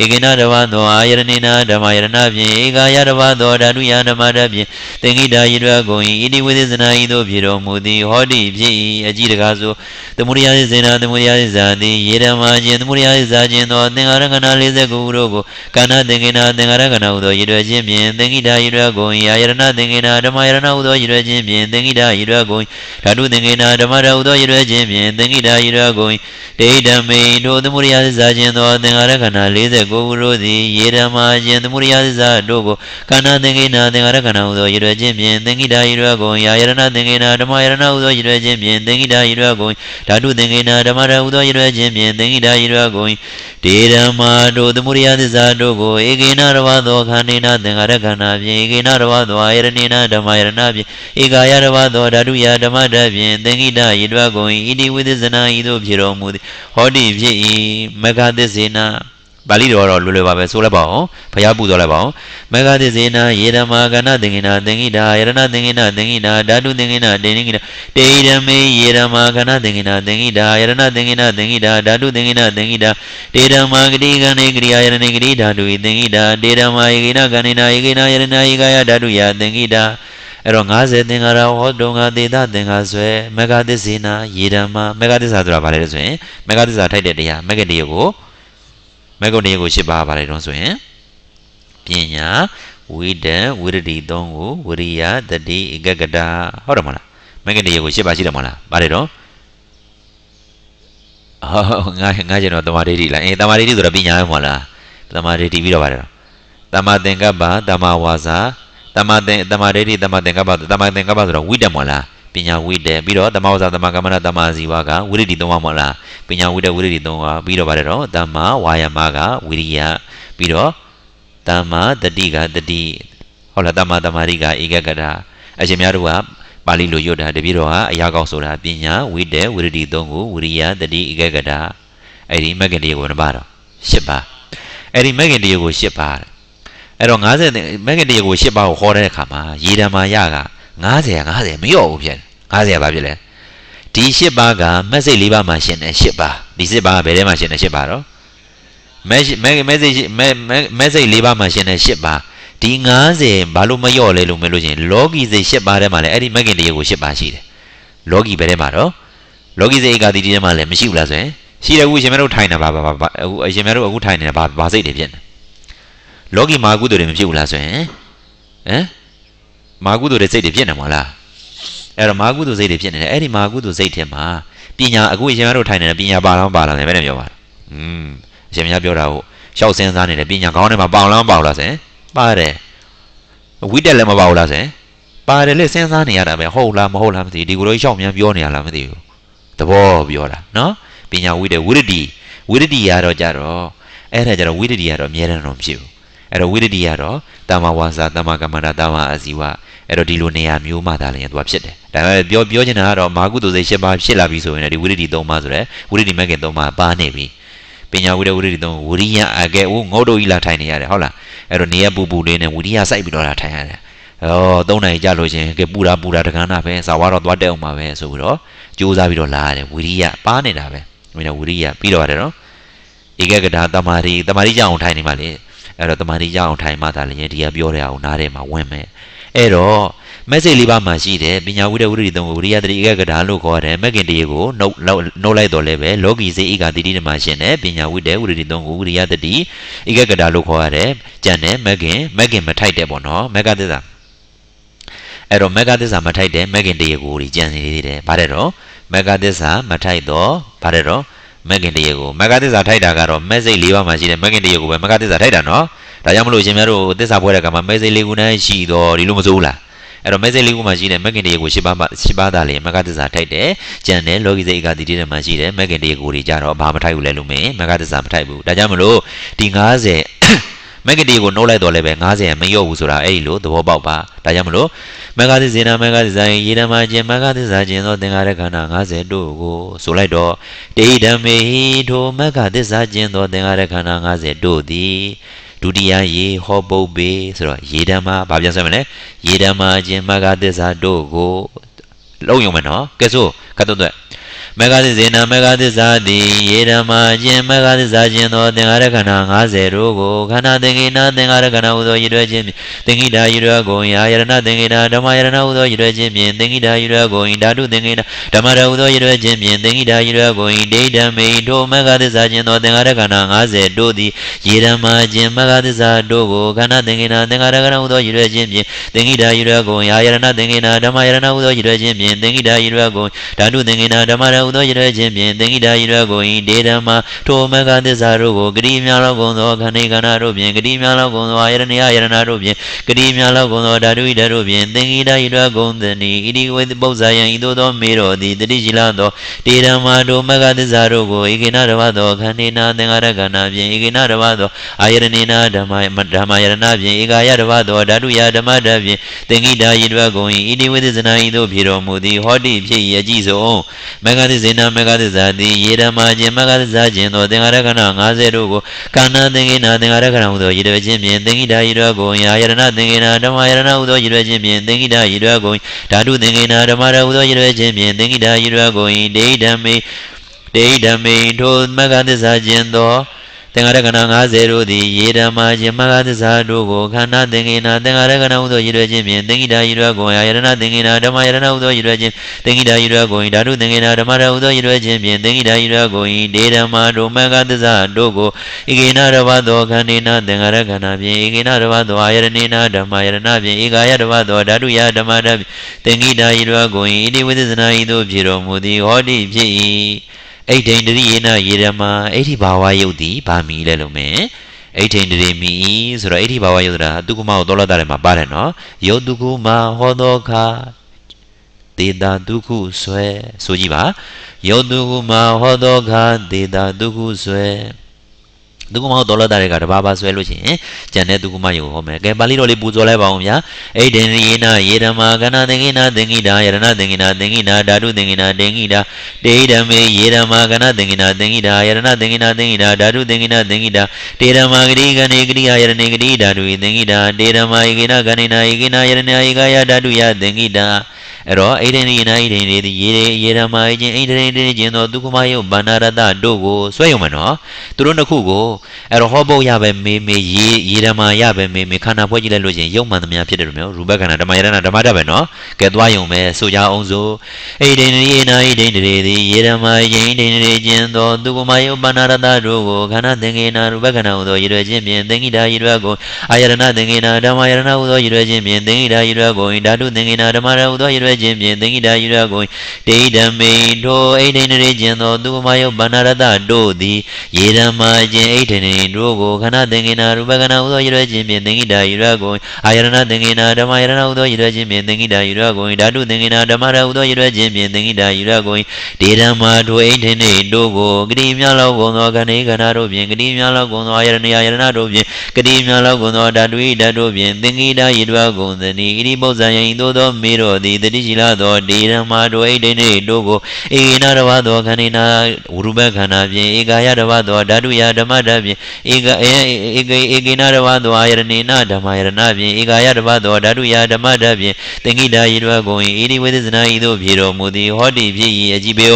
ဧကိနတဝသောအာယရဏေနာဓမ္မယရဏဖြင့်ဧကာယတဝသောဓာတုယဓမ္မဓာဖြင့်သင်္ကိတာယုရကုန်ဤဣတိဝိသေသနာဤသို့ပြေတော်မူသည်ဟောတိဖြစ်၏အကြည့်တကားဆိုသမုဒိယစေနာသမုဒိယဇာတိယေဓမ္မာခြင်းသမုဒိယဇာခြင်းသောသင်္ဃာရကဏ49ခုတို့ကိုကာဏသင်္ကိနာသင်္ဃာရကဏဟုသောရည်ရွယ်ခြင်းဖြင့်သင်္ကိတာရည်ရွယ်ကုန်ယာယရဏသင်္ကိနာဓမ္မယရဏဟုသောရည်ရွယ်ခြင်းဖြင့်သင်္ကိတာရည်ရွယ်ကုန်ဓာတုသင်္ကိနာဓမ္မရဟုသောရည်ရွယ်ခြင်းဖြင့်သင်္ကိတာရည်ရွယ်ကုန်ဒိဋ္ဌမိန်တို့သမုဒိယဇာခြင်းသောသင်္ဃာရကဏ49ခုတို့သည်ယေဓမ္မာခြင်းသမုဒိယဇာတို့ကိုကာဏသင်္ကိနာသင်္ဃာရကဏဟုသောရည်ရွယ်ခြင်းဖြင့်သင်္ကိတာရည်ရွယ်ကုန်ယာယရဏသင်္ကိနာဓမ္မယရဏဟုသောရည်ရွယ်ခြင်းဖြင့်သင်္ကိတာရည်ရွယ်ရောကိုဓာတုသင်္ကေနာဓမ္မရဟူသောရရွယ်ခြင်းဖြင့်သင်္ကိတာရရွယ်ကိုဒေဓမ္မာတို့သမုဒိယသစ္စာတို့ကိုဧကေနရဝသောခန္ဓေနာသင်္ခါရခန္ဓာဖြင့်ဧကေနရဝသောအယရဏေနာဓမ္မယရဏဖြင့်ဧကာယရဝသောဓာတုယဓမ္မဓာဖြင့်သင်္ကိတာရရွယ်ကိုဣတိဝိသဇနာဤသို့ဖြစ်တော်မူသည်ဟောတိဖြစ်၏မဂ္ဂသစ္စေနာပါဠိတော်တော့လွယ်လွယ်ပါပဲဆိုလိုက်ပါအောင်ဘုရားပူဇော်လိုက်ပါအောင်မေဃတိဇေနယေရမကဏသင်္ကိနာသင်္ကိတာယရဏသင်္ကိနာသင်္ကိနာဓာတုသင်္ကိနာတေနိကိနာတေရမေယေရမကဏသင်္ကိနာသင်္ကိတာယရဏသင်္ကိနာသင်္ကိတာဓာတုသင်္ကိနာသင်္ကိတာတေရမဂတိကဏေကရိယာယရဏေကရိဓာတုဤသင်္ကိတာတေရမယေကိနာကဏိနာယေကိနာယရဏယေကာယဓာတုယသင်္ကိတာအဲ့တော့90သင်္ကာရဟောတုံငါသေသသင်္ကာဆွဲမေဃတိဇေနယေရမမေဃတိဇာဆိုတာဘာလဲဆိုရင်မေဃတိဇာထိုက်တဲ့တရားမေဃတိယကိုမဂ္ဂုဏ်တရားကို၈ပါးပါတယ်တော့ဆိုရင်ပညာဝိတံဝိရတိ၃ကိုဝိရိယတတိဧကကတာဟုတ်တယ်မလားမဂ္ဂုဏ်တရားကို၈ပါးရှိတယ်မလားပါတယ်တော့အော်ငါငါကျွန်တော်တမာဒိဋ္ဌိလားအေးတမာဒိဋ္ဌိဆိုတော့ပညာပဲမဟုတ်လားတမာဒိဋ္ဌိပြီးတော့ပါတယ်တော့တမာသင်္ကပ္ပတမာဝါစာတမာသင်တမာဒိဋ္ဌိတမာသင်္ကပ္ပတမာသင်္ကပ္ပဆိုတော့ဝိတ္တမဟုတ်လားပညာဝိတ္တပြီးတော့ဓမ္မဝဇ္ဇသမကမ္မနာတမဇီဝကဝိရိတိသုံးပါမလားပညာဝိတ္တဝိရိတိသုံးပါပြီးတော့ဗါတယ်တော့တမ္မာဝါယမကဝိရိယပြီးတော့တမ္မာတတိကတတိဟုတ်လားတမ္မာတမာရိကဧကကတာအရှင်များတို့ကပါဠိလိုရွတ်တာတပြည့်တော်ဟာအရာကောင်းဆိုတာပညာဝိတ္တဝိရိတိသုံးကိုဝိရိယတတိဧကကတာအဲ့ဒီမဂ္ဂင်တရားကိုနှပါတော့၈ပါအဲ့ဒီမဂ္ဂင်တရားကို၈ပါအဲ့တော့90မဂ္ဂင်တရားကို၈ပါကိုဟောတဲ့အခါမှာရေဓမ္မာယက90 90မရော့ဘူးဖြစ်တယ်90ဘာဖြစ်လဲဒီ10ပါးကမက်ဆေ့4ပါးမှာရှင်တယ်10ပါးဒီ10ပါးကဘယ်ထဲမှာရှင်တယ်10ပါးတော့မက်မက်ဆေ့မက်ဆေ့4ပါးမှာရှင်တယ်10ပါးဒီ90ဘာလို့မရော့လဲလို့မေးလို့ရှင်လောကီစိတ်10ပါးထဲမှာလည်းအဲ့ဒီမက်ခင်တရားကို10ပါးရှိတယ်လောကီဘယ်ထဲမှာတော့လောကီစိတ်ဧကတိတိထဲမှာလည်းမရှိဘူးလားဆိုရင်ရှိတယ်အခုရှင်မတို့ထိုင်နေတာဘာဘာဘာအခုရှင်မတို့အခုထိုင်နေတာဘာဘာစိတ်တွေဖြစ်နေလောကီမှာကုသိုလ်တွေမဖြစ်ဘူးလားဆိုရင်ဟမ်မာကုသိုလ်တဲ့စိတ်တွေဖြစ်နေမှာလားအဲ့တော့မာကုသိုလ်စိတ်တွေဖြစ်နေတယ်အဲ့ဒီမာကုသိုလ်စိတ်ထဲမှာပညာအခုအရှင်များတို့ထိုင်နေတဲ့ပညာပါလောင်းပါလာတယ်ဘယ်နဲ့ပြောပါလဲอืมအရှင်များပြောတာဟုတ်ရှောက်စင်းစားနေတယ်ပညာကောင်းတယ်မှာပေါင်လောင်းပေါင်လားဆင်ပါတယ်ဝိတက်လည်းမပါဘူးလားဆင်ပါတယ်လေစဉ်းစားနေရတာပဲဟုတ်လားမဟုတ်လားမသိဒီကိုတော့ရှောက်မြန်ပြောနေရလားမသိဘူးသဘောပြောတာနော်ပညာဝိတက်ဝိရတိဝိရတိရတော့ကြတော့အဲ့ဒါကြတော့ဝိရတိရတော့အမြဲတမ်းတော့မဖြစ်ဘူးအဲ့တော့ဝိရတိရတော့တမ္မာဝါစာတမ္မာကမ္မန္တာတမ္မာအာဇီဝအဲ့တော့ဒီလိုနေရာမျိုးမှသာလျှင်သူကဖြစ်တယ်ဒါပေမဲ့ပြောပြောချင်တာကတော့မာကုသိုလ်စိတ်၈ပါးဖြစ်လာပြီဆိုရင်လည်းဒီဝိရဒိ၃ပါးဆိုရဲဝိရဒိမဂ်က၃ပါးပါနေပြီပညာဝိရဝိရဒိ၃ဝိရိယအကဲဦးငုတ်တို့ကြီးလာထိုင်နေရတယ်ဟုတ်လားအဲ့တော့နေရပူပူလေးနဲ့ဝိရိယစိုက်ပြီးတော့လာထိုင်ရတယ်အော်၃နိုင်ကြလို့ရှင်ကဲပူတာပူတာတက္ကနာပဲဇာဝါတော့သွားတက်အောင်ပါပဲဆိုပြီးတော့ကြိုးစားပြီးတော့လာရတယ်ဝိရိယပါနေတာပဲမင်းတို့ဝိရိယပြီးတော့ရတယ်နော်ဧကကတာတမာရီတမာရီကြအောင်ထိုင်နေပါလေအဲ့တော့တမာရီကြအောင်ထိုင်မှသာလျှင်ဒီကပြောတဲ့အအောင်နားထဲမှာဝင်မယ်အဲ့တော့မက်ဆေ့လေးပါးမှာရှိတဲ့ပညာဝိတ္တဝိရိယသုံးကိုဝိရိယတတိဧကကထာလို့ခေါ်တယ်မက်ကင်တရေကိုနှုတ်နှုတ်လိုက်တော့လည်းပဲလောကီစေဧကတိတိဓမ္မရှင်နဲ့ပညာဝိတ္တဝိရိယသုံးကိုဝိရိယတတိဧကကထာလို့ခေါ်ရတယ်ကြံတယ်မက်ကင်မက်ကင်မထိုက်တယ်ပေါ့နော်မက်ကသစ္စာအဲ့တော့မက်ကသစ္စာမထိုက်တဲ့မက်ကင်တရေကိုကြံနေသေးတယ်ဗါတယ်တော့မက်ကသစ္စာမထိုက်တော့ဗါတယ်တော့မက်ကင်တရေကိုမက်ကသစ္စာထိုက်တာကတော့မက်ဆေ့လေးပါးမှာရှိတဲ့မက်ကင်တရေကိုပဲမက်ကသစ္စာထိုက်တာနော်ဒါကြောင့်မလို့ရှင်များတို့သစ္စာပွဲတဲ့ကမှာမဲစိလေးခုနဲ့ရှိတော့ဒီလိုမစိုးလားအဲ့တော့မဲစိလေးခုမှာရှိတဲ့မက်ကင်တရေကို၈ပါးမှ၈ပါးသားလေးမကသစ္စာထိုက်တယ်ကြံတယ်လောကီစိတ်ကတိတိတဲ့မှာရှိတယ်မက်ကင်တရေကိုတွေကြတော့ဘာမထိုက်ဘူးလဲလို့မင်းမကသစ္စာမထိုက်ဘူးဒါကြောင့်မလို့ဒီ90မဂ္ဂတိကိုနှုတ်လိုက်တော့လည်းပဲ90ရမရော့ဘူးဆိုတာအဲ့ဒီလိုသဘောပေါက်ပါဒါကြောင့်မလို့မဂ္ဂတိစေနာမဂ္ဂတိဇာယင်ယေဓမ္မခြင်းမဂ္ဂတိဇာခြင်းသောသင်္ခါရခန္ဓာ90တို့ကိုဆိုလိုက်တော့တေဓမ္မေဟိထိုမဂ္ဂတိဇာခြင်းသောသင်္ခါရခန္ဓာ90တို့သည်ဒုတိယရေဟောပုတ်ပေဆိုတော့ရေဓမ္မဘာပြန်ဆက်မလဲရေဓမ္မချင်းမဂ္ဂသစ္စာတို့ကိုလုံးယုံမယ်နော်ကဲဆိုခတ်သွက်မေဃသစ္စေနမေဃသစ္စာတိယေဓမ္မာခြင်းမေဃသစ္စာခြင်းသော သင်္ခါရခန္ဓာ90တို့ကိုခန္ဓာသင်္ကိနာသင်္ခါရခန္ဓာဟုသောရည်ရွယ်ခြင်းဖြင့်သင်္ကိတာရည်ရွယ်ကုန်ရာယရဏသင်္ကိနာဓမ္မယရဏဟုသောရည်ရွယ်ခြင်းဖြင့်သင်္ကိတာရည်ရွယ်ကုန်ဓာတုသင်္ကိနာဓမ္မရဟုသောရည်ရွယ်ခြင်းဖြင့်သင်္ကိတာရည်ရွယ်ကုန်ဒိဋ္ဌမေတို့မေဃသစ္စာခြင်းသောသင်္ခါရခန္ဓာ90တို့သည်ယေဓမ္မာခြင်းမေဃသစ္စာတို့ကိုခန္ဓာသင်္ကိနာသင်္ခါရခန္ဓာဟုသောရည်ရွယ်ခြင်းဖြင့်သင်္ကိတာရည်ရွယ်ကုန်ရာယရဏသင်္ကိနာဓမ္မယရဏဟုသောရည်ရွယ်ခြင်းဖြင့်သင်္ကိတာရည်ရွယ်ကုန်ဓာတုသင်္ကိနာဓမ္မရဟုသောရရခြင်းဖြင့်သင်္ကိတာရရကိုဤဒေဓမ္မထိုမကသစ္စာတို့ကိုဂတိများလောက်ကုန်သောခန္ဓေခန္ဓာတို့ဖြင့်ဂတိများလောက်ကုန်သောယရဏယယရဏတို့ဖြင့်ဂတိများလောက်ကုန်သောဓာတုဤဓာတို့ဖြင့်သင်္ကိတာရရကုန်သနီဤဒီဝေပု္ပ္ပဇာယံဤသို့သောမေတော်သည်တတိရှိလာသောဒေဓမ္မထိုမကသစ္စာတို့ကိုဧကိနာတဝသောခန္ဓေနာသင်္ကာရကဏဖြင့်ဧကိနာတဝသောအာယရဏေနာဓမ္မဓမ္မယရဏဖြင့်ဧကာယတဝသောဓာတုယဓမ္မဓာဖြင့်သင်္ကိတာရရကုန်ဤဤဒီဝေသနာဤသို့ဖြစ်တော်မူသည်ဟောတိဖြစ်ရကြည်ဆုံးမကသစ္ဇေနမေကသစ္စာတိယေဓမ္မာခြင်းမကသစ္စာခြင်းသောသင်္ဃာရကဏ50တို့ကိုကာဏသင်္ကိနာသင်္ဃာရကဏဟုသောယေတဝခြင်းဖြင့်သင်္ကိတာယေတောကိုယာယရဏသင်္ကိနာဓမ္မယရဏဟုသောယေတဝခြင်းဖြင့်သင်္ကိတာယေတောကိုဓာတုသင်္ကိနာဓမ္မရဟုသောယေတဝခြင်းဖြင့်သင်္ကိတာယေတောကိုဒိဋ္ဌမေဒိဋ္ဌမေထိုမကသစ္စာခြင်းသောသင်္ဃာရကဏ90တို့သည်ရေဓမ္မာယမကသစ္စာတို့ကိုခန္ဓာသင်္ကေနာ သင်္ဃာရကဏဟုသောရည်ရွယ်ခြင်းဖြင့်သင်္ကိတာရည်ရွယ်ကိုယရဏသင်္ကေနာဓမ္မယရဏဟုသောရည်ရွယ်ခြင်းသင်္ကိတာရည်ရွယ်ကိုဓာတုသင်္ကေနာဓမ္မရဟုသောရည်ရွယ်ခြင်းဖြင့်သင်္ကိတာရည်ရွယ်ကိုဒေဓမ္မာဒုမကသစ္စာတို့ကိုဧကေနာရဘသောခန္ဓေနာသင်္ဃာရကဏဖြင့်ဧကေနာရဘသောအာယရဏေနာဓမ္မယရဏဖြင့်ဧကာယရဘသောဓာတုယဓမ္မဓာဖြင့်သင်္ကိတာရည်ရွယ်ကိုဣတိဝိသနာဤသို့ဖြစ်တော်မူသည်ဟောတိဖြစ်၏အိဋ္ဌိန်တတိယေနယေရမအိဋ္ဌိဘာဝယုတ်တိဘာမီလဲလို့မယ်အိဋ္ဌိန်တတိမီဆိုတော့အိဋ္ဌိဘာဝယုတ်တာသူကမကိုတောလတာထဲမှာပါတယ်နော်ယုတ်သူကမဟောသောခါတေတာဒုက္ခဆွဲဆိုကြည့်ပါယုတ်သူကမဟောသောခါတေတာဒုက္ခဆွဲသူကမဟုတ်တော်လတာတွေကတဘာဘာဆွဲလို့ရှိရင်ကျန်တဲ့သူကမယုံဟောမယ်ကဲပါဠိတော်လေးပူဇော်လိုက်ပါအောင်ဗျာအိဒိနိယေနယေဓမ္မာကနာသင်္ကိနာသင်္ကိတာယရဏသင်္ကိနာသင်္ကိနာဓာတုသင်္ကိနာသင်္ကိတာတေဓမ္မေယေဓမ္မာကနာသင်္ကိနာသင်္ကိတာယရဏသင်္ကိနာသင်္ကိတာဓာတုသင်္ကိနာသင်္ကိတာတေဓမ္မာဂတိကနေဂတိယယရဏေဂတိဓာတုဤသင်္ကိတာတေဓမ္မာဧကိနာဂဏိနာဧကိနာယရဏေဧကယဓာတုယသင်္ကိတာအဲ့တော့ဣဒိနိနာဣဒိနိသည်ရေရေရေဓမ္မာခြင်းဣဒိနိတိခြင်းသောဒုက္ခမယုံဗန္နာရတတို့ကိုဆွဲယုံမယ်နော်သူတို့နှစ်ခုကိုအဲ့တော့ဟောပုတ်ရပဲမေမေရေရေဓမ္မာရပဲမေမေခန္ဓာဖွဲ့ကြည့်လိုက်လို့ချင်းယုံမှန်သမျှဖြစ်တယ်လို့မျိုးရူပခန္ဓာဓမ္မယရဏဓမ္မတပဲနော်ကဲသွားယုံမယ်ဆိုကြအောင်ဆိုဣဒိနိနာဣဒိနိသည်ရေဓမ္မာခြင်းဣဒိနိခြင်းသောဒုက္ခမယုံဗန္နာရတတို့ကိုခန္ဓာသင်္ကေနာရူပခန္ဓာဟုသောရည်ရွယ်ခြင်းဖြင့်သင်္ကိတာရည်ရွယ်ကိုအာယရဏသင်္ကေနာဓမ္မယရဏဟုသောရည်ရွယ်ခြင်းဖြင့်သင်္ကိတာရည်ရွယ်ကိုဓာတုသင်္ကေနာဓမ္မရဟုသောရည်ရွယ်ခြင်းဖြင့်သင်္ကိတာယူရကိုတေဓမိန်ထိုအိဋ္ဌိနရိကျင်သောသူမယုတ်ဗန္နရတတို့သည်ယေရမခြင်းအိဋ္ဌိနရိတို့ကိုခဏသင်္ကိနာရူပကနာဟုသောယူရခြင်းဖြင့်သင်္ကိတာယူရကိုအာယရဏသင်္ကိနာဓမ္မယရဏဟုသောယူရခြင်းဖြင့်သင်္ကိတာယူရကိုဓာတုသင်္ကိနာဓမ္မရဟုသောယူရခြင်းဖြင့်သင်္ကိတာယူရကိုဒေဓမ္မထိုအိဋ္ဌိနရိတို့ကိုဂတိမြလောက်ကုန်သောခဏိခဏတို့ဖြင့်ဂတိမြလောက်ကုန်သောအာယရဏယရဏတို့ဖြင့်ဂတိမြလောက်ကုန်သောဓာတုဤဓာတုဖြင့်သင်္ကိတာယူရကုန်သတိဣတိပု္ပ္ပဇယိသို့သောမေတော်သည်တတိတိရှိလာသောဒေရမတို့ဣဒိနေတို့ကိုဧကနာတဝသောခန္ဓာဝရုပခန္ဓာဖြင့်ဧကာယတဝသောဓာတုယဓမ္မဓာဖြင့်ဧကဧကေဧကေနာတဝသောအာယရဏေနဓမ္မယရဏဖြင့်ဧကာယတဝသောဓာတုယဓမ္မဓာဖြင့်သင်္ကိတာယေတွာကုန်၏ဣတိဝေသဇနာဤသို့ပြေတော်မူသည်ဟောတိဖြစ်၏အကြည်ပေဩ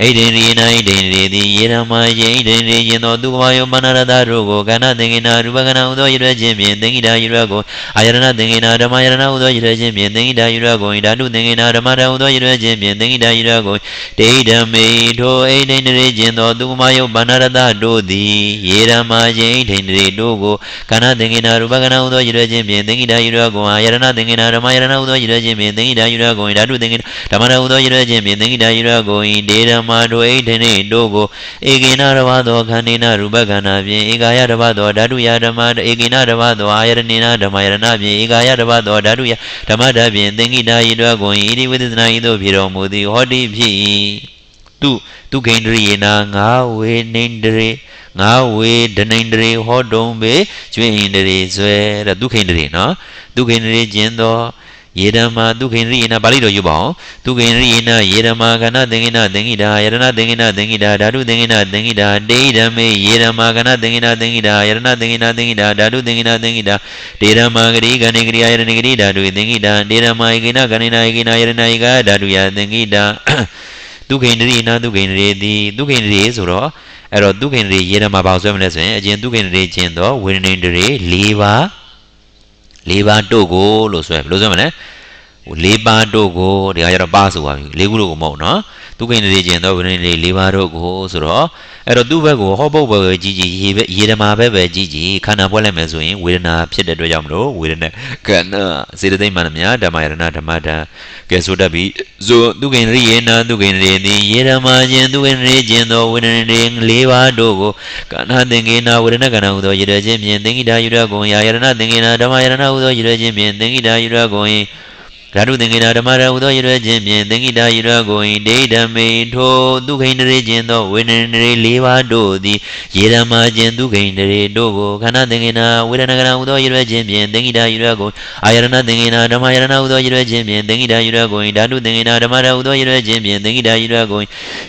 ဣဒိရိနာဣဒိရိသည်ယေရမယေဣဒိရိယင်သောသူကမယောမနာရတတို့ကိုကန္နသင်္ကိနာရူပကနာဥသောယရခြင်းဖြင့်သင်္ကိတာယေတွာကုန်အာယရဏသင်္ကိနာဓမ္မယရဏဥသောယရခြင်းဖြင့်သင်္ကိတာယေတွာကုန်၏ဓာတုသင်္ကိနာဓမ္မတဟုသောရည်ရွယ်ခြင်းဖြင့်သင်္ကိတာရည်ရွယ်ကိုဒိဋ္ဌမေထိုအိဋ္ဌိန္ဒရေခြင်းသောသူမယုတ်ဗန္နရတတို့သည်ယေရမခြင်းအိဋ္ဌိန္ဒရေတို့ကိုကဏသင်္ကိနာရူပကဏဟုသောရည်ရွယ်ခြင်းဖြင့်သင်္ကိတာရည်ရွယ်ကိုအာယရဏသင်္ကိနာဓမ္မယရဏဟုသောရည်ရွယ်ခြင်းဖြင့်သင်္ကိတာရည်ရွယ်ကိုဓာတုသင်္ကိနာဓမ္မတဟုသောရည်ရွယ်ခြင်းဖြင့်သင်္ကိတာရည်ရွယ်ကိုဤဒေဓမ္မတို့အိဋ္ဌိန္ဒရေတို့ကိုဧကိနာရဝသော ခန္ဒီနာရူပကဏဖြင့်ဧကာယတဘသောဓာတုယဓမ္မဧကိနာတဘသောအာယရဏိနာဓမ္မယရဏဖြင့်ဧကာယတဘသောဓာတုယဓမ္မဓာဖြင့်သင်္ကိတာရည်ရွယ်ပွန်ဤဒီဝိသနာဤသို့ဖြစ်တော်မူသည်ဟောတိဖြစ်၏သူသူခိန္ဒရိယနာငါဝေနိန္ဒရေငါဝေဒနိန္ဒရေဟောတုံပေကျွေဣန္ဒရေဇွဲတဲ့သူခိန္ဒရေနော်သူခိန္ဒရေကျင်သောယေဓမ္မာဒုခိန္ဒရိယနာပါဠိတော်ယူပါအောင်ဒုခိန္ဒရိယနာယေဓမ္မာကဏသင်္ကိနာသင်္ကိတာယရဏသင်္ကိနာသင်္ကိတာဓာတုသင်္ကိနာသင်္ကိတာတေဓမ္မေယေဓမ္မာကဏသင်္ကိနာသင်္ကိတာယရဏသင်္ကိနာသင်္ကိတာဓာတုသင်္ကိနာသင်္ကိတာတေဓမ္မာဂရိကဏိကရိယယရဏဂရိဓာတုသင်္ကိတာတေဓမ္မာဧကိနာကဏိနာဧကိနာယရဏဧကဓာတုယသင်္ကိတာဒုခိန္ဒရိယနာဒုခိန္ဒရိယတိဒုခိန္ဒရိယဆိုတော့အဲ့တော့ဒုခိန္ဒရိယယေဓမ္မာဘာလို့ဆွဲမလဲဆိုရင်အကျဉ်ဒုခိန္ဒရိယကျင့်တော့ဝိရဏိန္ဒရိယ၄ပါး၄ပါးတို့ကိုလို့ဆိုရဘယ်လိုဆိုရမလဲ၄ပါးတို့ကိုဒီကကျတော့ပါဆိုပါပြီ၄ခုတို့ကိုမဟုတ်နော်သူကိန်းနေခြင်းသောဝိနည်းလေး၄ပါးတို့ကိုဆိုတော့အဲ့တော့သူ့ဘက်ကိုဟောပုတ်ဘက်ပဲကြည်ကြည်ရေပဲရေဓမာပဲပဲကြည်ကြည်ခန္ဓာပွဲလိုက်မယ်ဆိုရင်ဝေဒနာဖြစ်တဲ့အတွက်ကြောင့်မလို့ဝေဒနာကဏ္ဍစေတသိက်မှန်မြဓမ္မယရဏဓမ္မတံကဲဆိုတတ်ပြီးဇုသူကိန်းရိယေနာသူကိန်းရေသည်ရေဓမာခြင်းသူကိန်းနေခြင်းသောဝိနည်းလေး၄ပါးတို့ကိုကဏ္ဍသင်္ကေနာဝေဒနာကဏ္ဍဟူသောရေတခြင်းဖြင့်သင်္ကိတာယုရကုံယာယရဏသင်္ကေနာဓမ္မယရဏဟူသောရေတခြင်းဖြင့်သင်္ကိတာယုရကုံ၏ဓာတုသင်္ကေတဓမ္မရဟုသောရည်ရွယ်ခြင်းဖြင့်သင်္ကိတာရည်ရွယ်ကိုဤဒိဋ္ဌမိထိုဒုက္ခိန္ဒရေခြင်းသောဝေဒန္ဒရေ၄ပါးတို့သည်ယေရမခြင်းဒုက္ခိန္ဒရေတို့ကိုခန္ဓာသင်္ကေတဝေဒနာကရဟုသောရည်ရွယ်ခြင်းဖြင့်သင်္ကိတာရည်ရွယ်ကိုအာယရဏသင်္ကေတဓမ္မယရဏဟုသောရည်ရွယ်ခြင်းဖြင့်သင်္ကိတာရည်ရွယ်ကိုဤဓာတုသင်္ကေတဓမ္မရဟုသောရည်ရွယ်ခြင်းဖြင့်သင်္ကိတာရည်ရွယ်ကို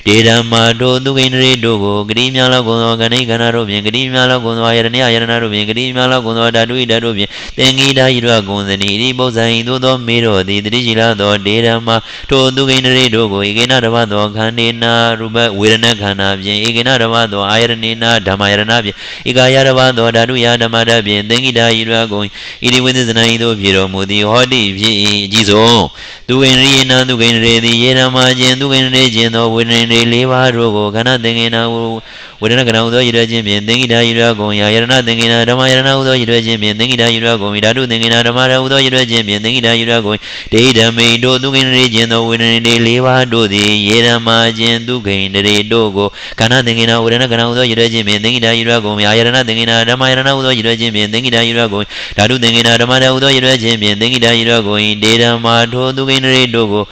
ဒေဓမ္မတို့ဒုက္ခိန္ဒရေတို့ကိုဂတိမြလောကုံသောကဏိကဏတို့ဖြင့်ဂတိမြလောကုံသောအာယရဏအာယရဏတို့ဖြင့်ဂတိမြလောကုံသောဓာတုဤဓာတုဖြင့်သင်္ကိတာရည်ရွယ်ကိုသနိဤပု္ပ္ပဇံဤသို့သောမေတော်သည်သည်တတိရှိလာသောဒေရမထိုသူဂိန္ဒရိတို့ကိုဧကိဏတဘသောခန္ဒီနာရူပဝေဒနာခန္ဓာဖြင့်ဧကိဏတဘသောအာယရဏိနာဓမ္မယရဏဖြင့်ဧကာယတဘသောဓာတုယဓမ္မတဖြင့်သင်္ကိတာဤရကုံဣတိဝိသေသနာဤတို့ဖြစ်တော်မူသည်ဟောတိဖြစ်၏အကြီးဆုံးသူဂိန္ဒရိနာသူဂိန္ဒရိသည်ယေရမခြင်းသူဂိန္ဒရိခြင်းသောဝေဒနာ၄ပါးတို့ကိုခန္ဓာသင်္ကိနာဝဝေဒနာကနာဟုသောရည်ရွယ်ခြင်းဖြင့်သင်္ကိတာရည်ရွယ်ကုန်ရာယရဏသင်္ကိတာဓမ္မယရဏဟုသောရည်ရွယ်ခြင်းဖြင့်သင်္ကိတာရည်ရွယ်ကုန်ဓာတုသင်္ကိတာဓမ္မရဟုသောရည်ရွယ်ခြင်းဖြင့်သင်္ကိတာရည်ရွယ်ကုန်ဒေဟိဓမ္မိတို့သူကိန္ဒရေခြင်းသောဝေဒနာတွေ၄ပါးတို့သည်ယေရမခြင်းသူကိန္ဒရေတို့ကိုကနာသင်္ကိတာဝေဒနာကနာဟုသောရည်ရွယ်ခြင်းဖြင့်သင်္ကိတာရည်ရွယ်ကုန်ရာယရဏသင်္ကိတာဓမ္မယရဏဟုသောရည်ရွယ်ခြင်းဖြင့်သင်္ကိတာရည်ရွယ်ကုန်ဓာတုသင်္ကိတာဓမ္မရဟုသောရည်ရွယ်ခြင်းဖြင့်သင်္ကိတာရည်ရွယ်ကုန်ဒေဓမ္မာထိုသူကိန္ဒရေတို့ကို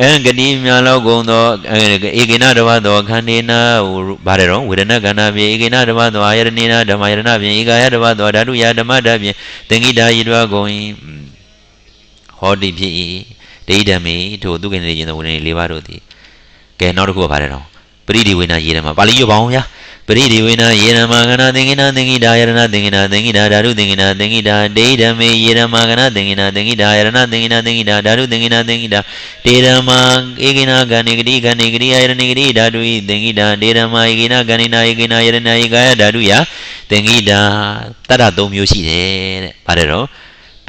အဲဂတိမြာလောကုံသောဧကိနတဝသောခန္ဒီနာဟိုဗါတယ်တော့ဝေဒနာကန္နာဖြင့်ဧကိနတဝသောအာယတနေနာဓမ္မယတနာဖြင့်ဧကာယတဝသောဓာတုယဓမ္မဓာဖြင့်တင်္ကိတာယိတဝကုံဟောတိဖြစ်၏ဒိဋ္ဌမေထိုသူကိနေခြင်းသောဝိနည်း၄ပါးတို့သည်ကဲနောက်တစ်ခုကဗါတယ်တော့ပရိဒီဝေနာရေးတယ်မှာပါဠိရောပါအောင်ဗျာ။ပရိဒီဝေနယေရမဂဏသင်္ကိနာသင်္ကိတာယရဏသင်္ကိနာသင်္ကိတာဓာတုသင်္ကိနာသင်္ကိတာဒေဓမေယေရမဂဏသင်္ကိနာသင်္ကိတာယရဏသင်္ကိနာသင်္ကိတာဓာတုသင်္ကိနာသင်္ကိတာဒေရမဧကိနာဂဏိကတိဂဏိကတိယရဏိကတိဓာတုဤသင်္ကိတာဒေရမဧကိနာဂဏိနာဧကိနာယရဏဧကာယဓာတုယသင်္ကိတာတတ္တ၃မျိုးရှိတယ်တဲ့ဗါတယ်တော့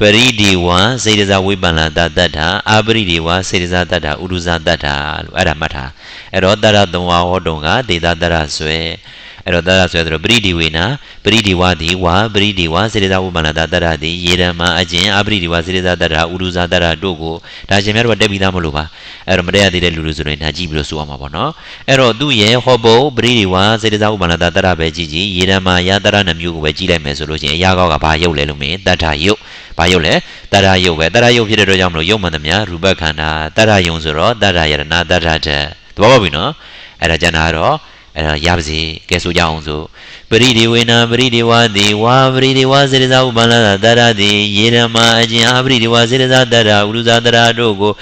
ပရိဒီဝစေတဇာဝိပန္နတာတ္ထာအာပရိဒီဝစေတဇာတ္ထာဥဒုဇာတ္ထာလို့အဲ့ဒါမှတ်ထားအဲ့တော့တရတံဝါဟောတုံကဒေတာတရဆွဲအဲ့တော့တရဆိုရတော့ပရိဒီဝေနာပရိဒီဝတိဝါပရိဒီဝစေရသာဝမနတာတရတိယေရမအကျင်အပရိဒီဝစေရသာတရဥရုဇာတရတို့ကိုဒါရှင်များတို့တက်ပြီးသားမလို့ပါအဲ့တော့မတက်ရသေးတဲ့လူလူဆိုရင်ဒါကြည့်ပြီးတော့ဆိုရမှာပေါ့နော်အဲ့တော့သူ့ရဲ့ဟောဘုပရိဒီဝစေရသာဝမနတာတရပဲကြည့်ကြည့်ယေရမယာတရနှမျိုးကိုပဲကြည့်လိုက်မယ်ဆိုလို့ရှိရင်အရာကောက်ကဘာရုပ်လဲလို့မင်းတထရုပ်ဘာရုပ်လဲတရရုပ်ပဲတရရုပ်ဖြစ်တဲ့တော့ကြောင့်မလို့ရုပ်မှန်သမျှရူပခန္ဓာတရယုံဆိုတော့တရယရဏတရတဲ့သဘောပေါက်ပြီနော်အဲ့ဒါကျန်တာကတော့အဲ့တော့ရပါစေကဲဆိုကြအောင်ဆိုပရိဒီဝေနပရိဒီဝါတိဝါပရိဒီဝါစေတသာဥပန္နသာတရတိယေရမအကျင်အပရိဒီဝါစေတသာတရဥရုဇာတရတို့ကို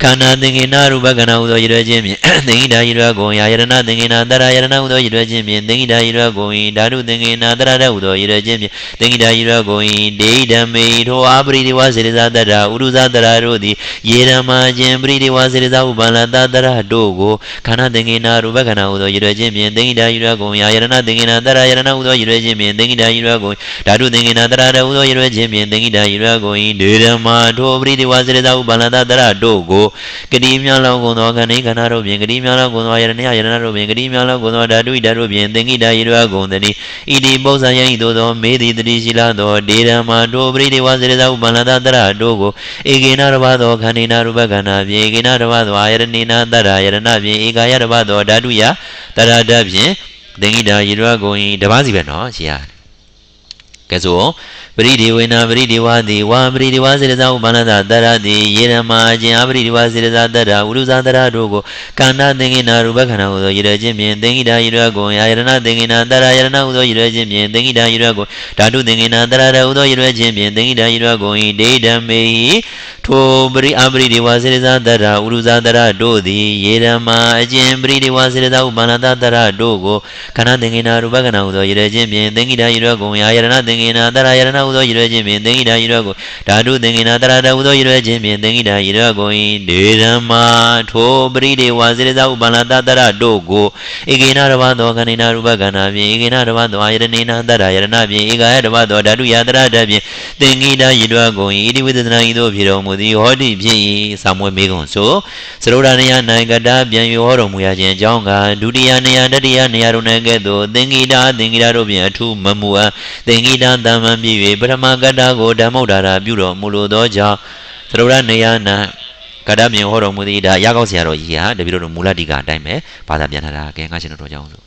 ခန္ဓာသင်္ကေနရူပကဏဟုသောရည်ရွယ်ခြင်းဖြင့်သင်္ကိတာရည်ရွယ်ကုန်ရာယရဏသင်္ကေနတရယရဏဟုသောရည်ရွယ်ခြင်းဖြင့်သင်္ကိတာရည်ရွယ်ကုန်၏ဓာတုသင်္ကေနတရတဟုသောရည်ရွယ်ခြင်းဖြင့်သင်္ကိတာရည်ရွယ်ကုန်၏ဒေဓမေထောအပရိဒီဝါစေတသာတရဥရုဇာတရတို့သည်ယေရမအကျင်ပရိဒီဝါစေတသာဥပန္နသာတရတို့ကိုခန္ဓာသင်္ကေနရူပကဏဟုသောရည်ရွယ်ခြင်းဖြင့်သင်္ကိတာရည်ရွယ်ကုန်ရာယရဏသင်္ကေနတရယရဏဟူသောရည်ရွယ်ခြင်းဖြင့်သင်္ကိတာရည်ရွယ်ကိုဓာတုသင်္ကိနာတရတဟူသောရည်ရွယ်ခြင်းဖြင့်သင်္ကိတာရည်ရွယ်ကိုဤဒေရမထောပရိဒီဝစေတသာဥပါလတတရတို့ကိုကတိမြောင်းလောင်းကုန်သောခဏိခဏတို့ဖြင့်ကတိမြောင်းလောင်းကုန်သောယရဏယရဏတို့ဖြင့်ကတိမြောင်းလောင်းကုန်သောဓာတုဤဓာတုဖြင့်သင်္ကိတာရည်ရွယ်ကုန်သည်ဤဒီပု္ပ္ပယံဤသို့သောမေတိတတိရှိလာသောဒေရမထောပရိဒီဝစေတသာဥပါလတတရတို့ကိုဧကေနရဘသောခဏိနာရူပကဏဖြင့်ဧကေနရဘသောအာယရဏိနာတရယရဏဖြင့်ဧကာယရဘသောဓာတုယတရတဖြင့်တင်ဤတာရေရွာကိုဤတပါးစီပဲနော်ရှင်းရတယ်ကဲဆိုပရိဒီဝေနာပရိဒီဝါတိဝါပရိဒီဝါစေတသာဥပါဏတာတရတိယေရမအကျင်အပရိဒီဝါစေတသာတရဝုရုဇာတရတို့ကိုကန္နာသင်္ကိနာရူပခန္ဓာဟုသောယရခြင်းဖြင့်သင်္ကိတာယရကိုယာယရဏသင်္ကိနာတရယရဏဟုသောယရခြင်းဖြင့်သင်္ကိတာယရကိုဓာတုသင်္ကိနာတရရဟုသောယရခြင်းဖြင့်သင်္ကိတာယရကိုဤဒိဋ္ဌမေဟိထိုပရိအပရိဒီဝါစေတသာတရဝုရုဇာတရတို့သည်ယေရမအကျင်ပရိဒီဝါစေတသာဥပါဏတာတရတို့ကိုကန္နာသင်္ကိနာရူပခန္ဓာဟုသောယရခြင်းဖြင့်သင်္ကိတာယရကိုယာယရဏသင်္ကိနာတရယရဏဟူသောရည်ရွယ်ခြင်းဖြင့်သင်္ကိတာရည်ရွယ်ကိုဓာတုသင်္ကိနာတရတဟူသောရည်ရွယ်ခြင်းဖြင့်သင်္ကိတာရည်ရွယ်ကိုဤဒေရမထိုပရိဒေဝစေရဇဥပ္ပန္နတတရတို့ကိုဧကိနာတဘသောခဏိနာရူပကဏဖြင့်ဧကိနာတဘသောယရဏိနာတရယရဏဖြင့်ဧကယတဘသောဓာတုယတရတဖြင့်သင်္ကိတာရည်ရွယ်ကိုဤဣတိဝိသနာဤသို့ဖြစ်တော်မူသည်ဟောတိဖြစ်၏သာမွေမေကွန်ဆိုသရုဒ္ဒနယနိုင်ကတာပြန်၍ဟောတော်မူရခြင်းအကြောင်းကဒုတိယနေယတတိယနေယတို့၌ကဲ့သို့သင်္ကိတာသင်္ကိတာတို့ဖြင့်အထုမမူအသင်္ကိတာတမ္မံပြည့်၍၍ပရမကတ္တကိုဓမ္မုဒ္ဒါရာပြုတော်မူလိုသောကြောင့်သရုရနေယနာကတ္တမြင်ဟောတော်မူသည့်ဒါရကောက်ဆရာတော်ကြီးဟာတပည့်တော်မူလတိကအတိုင်းပဲဘာသာပြန်ထားတာကဲငါရှင်တော်ကြောင်းလို့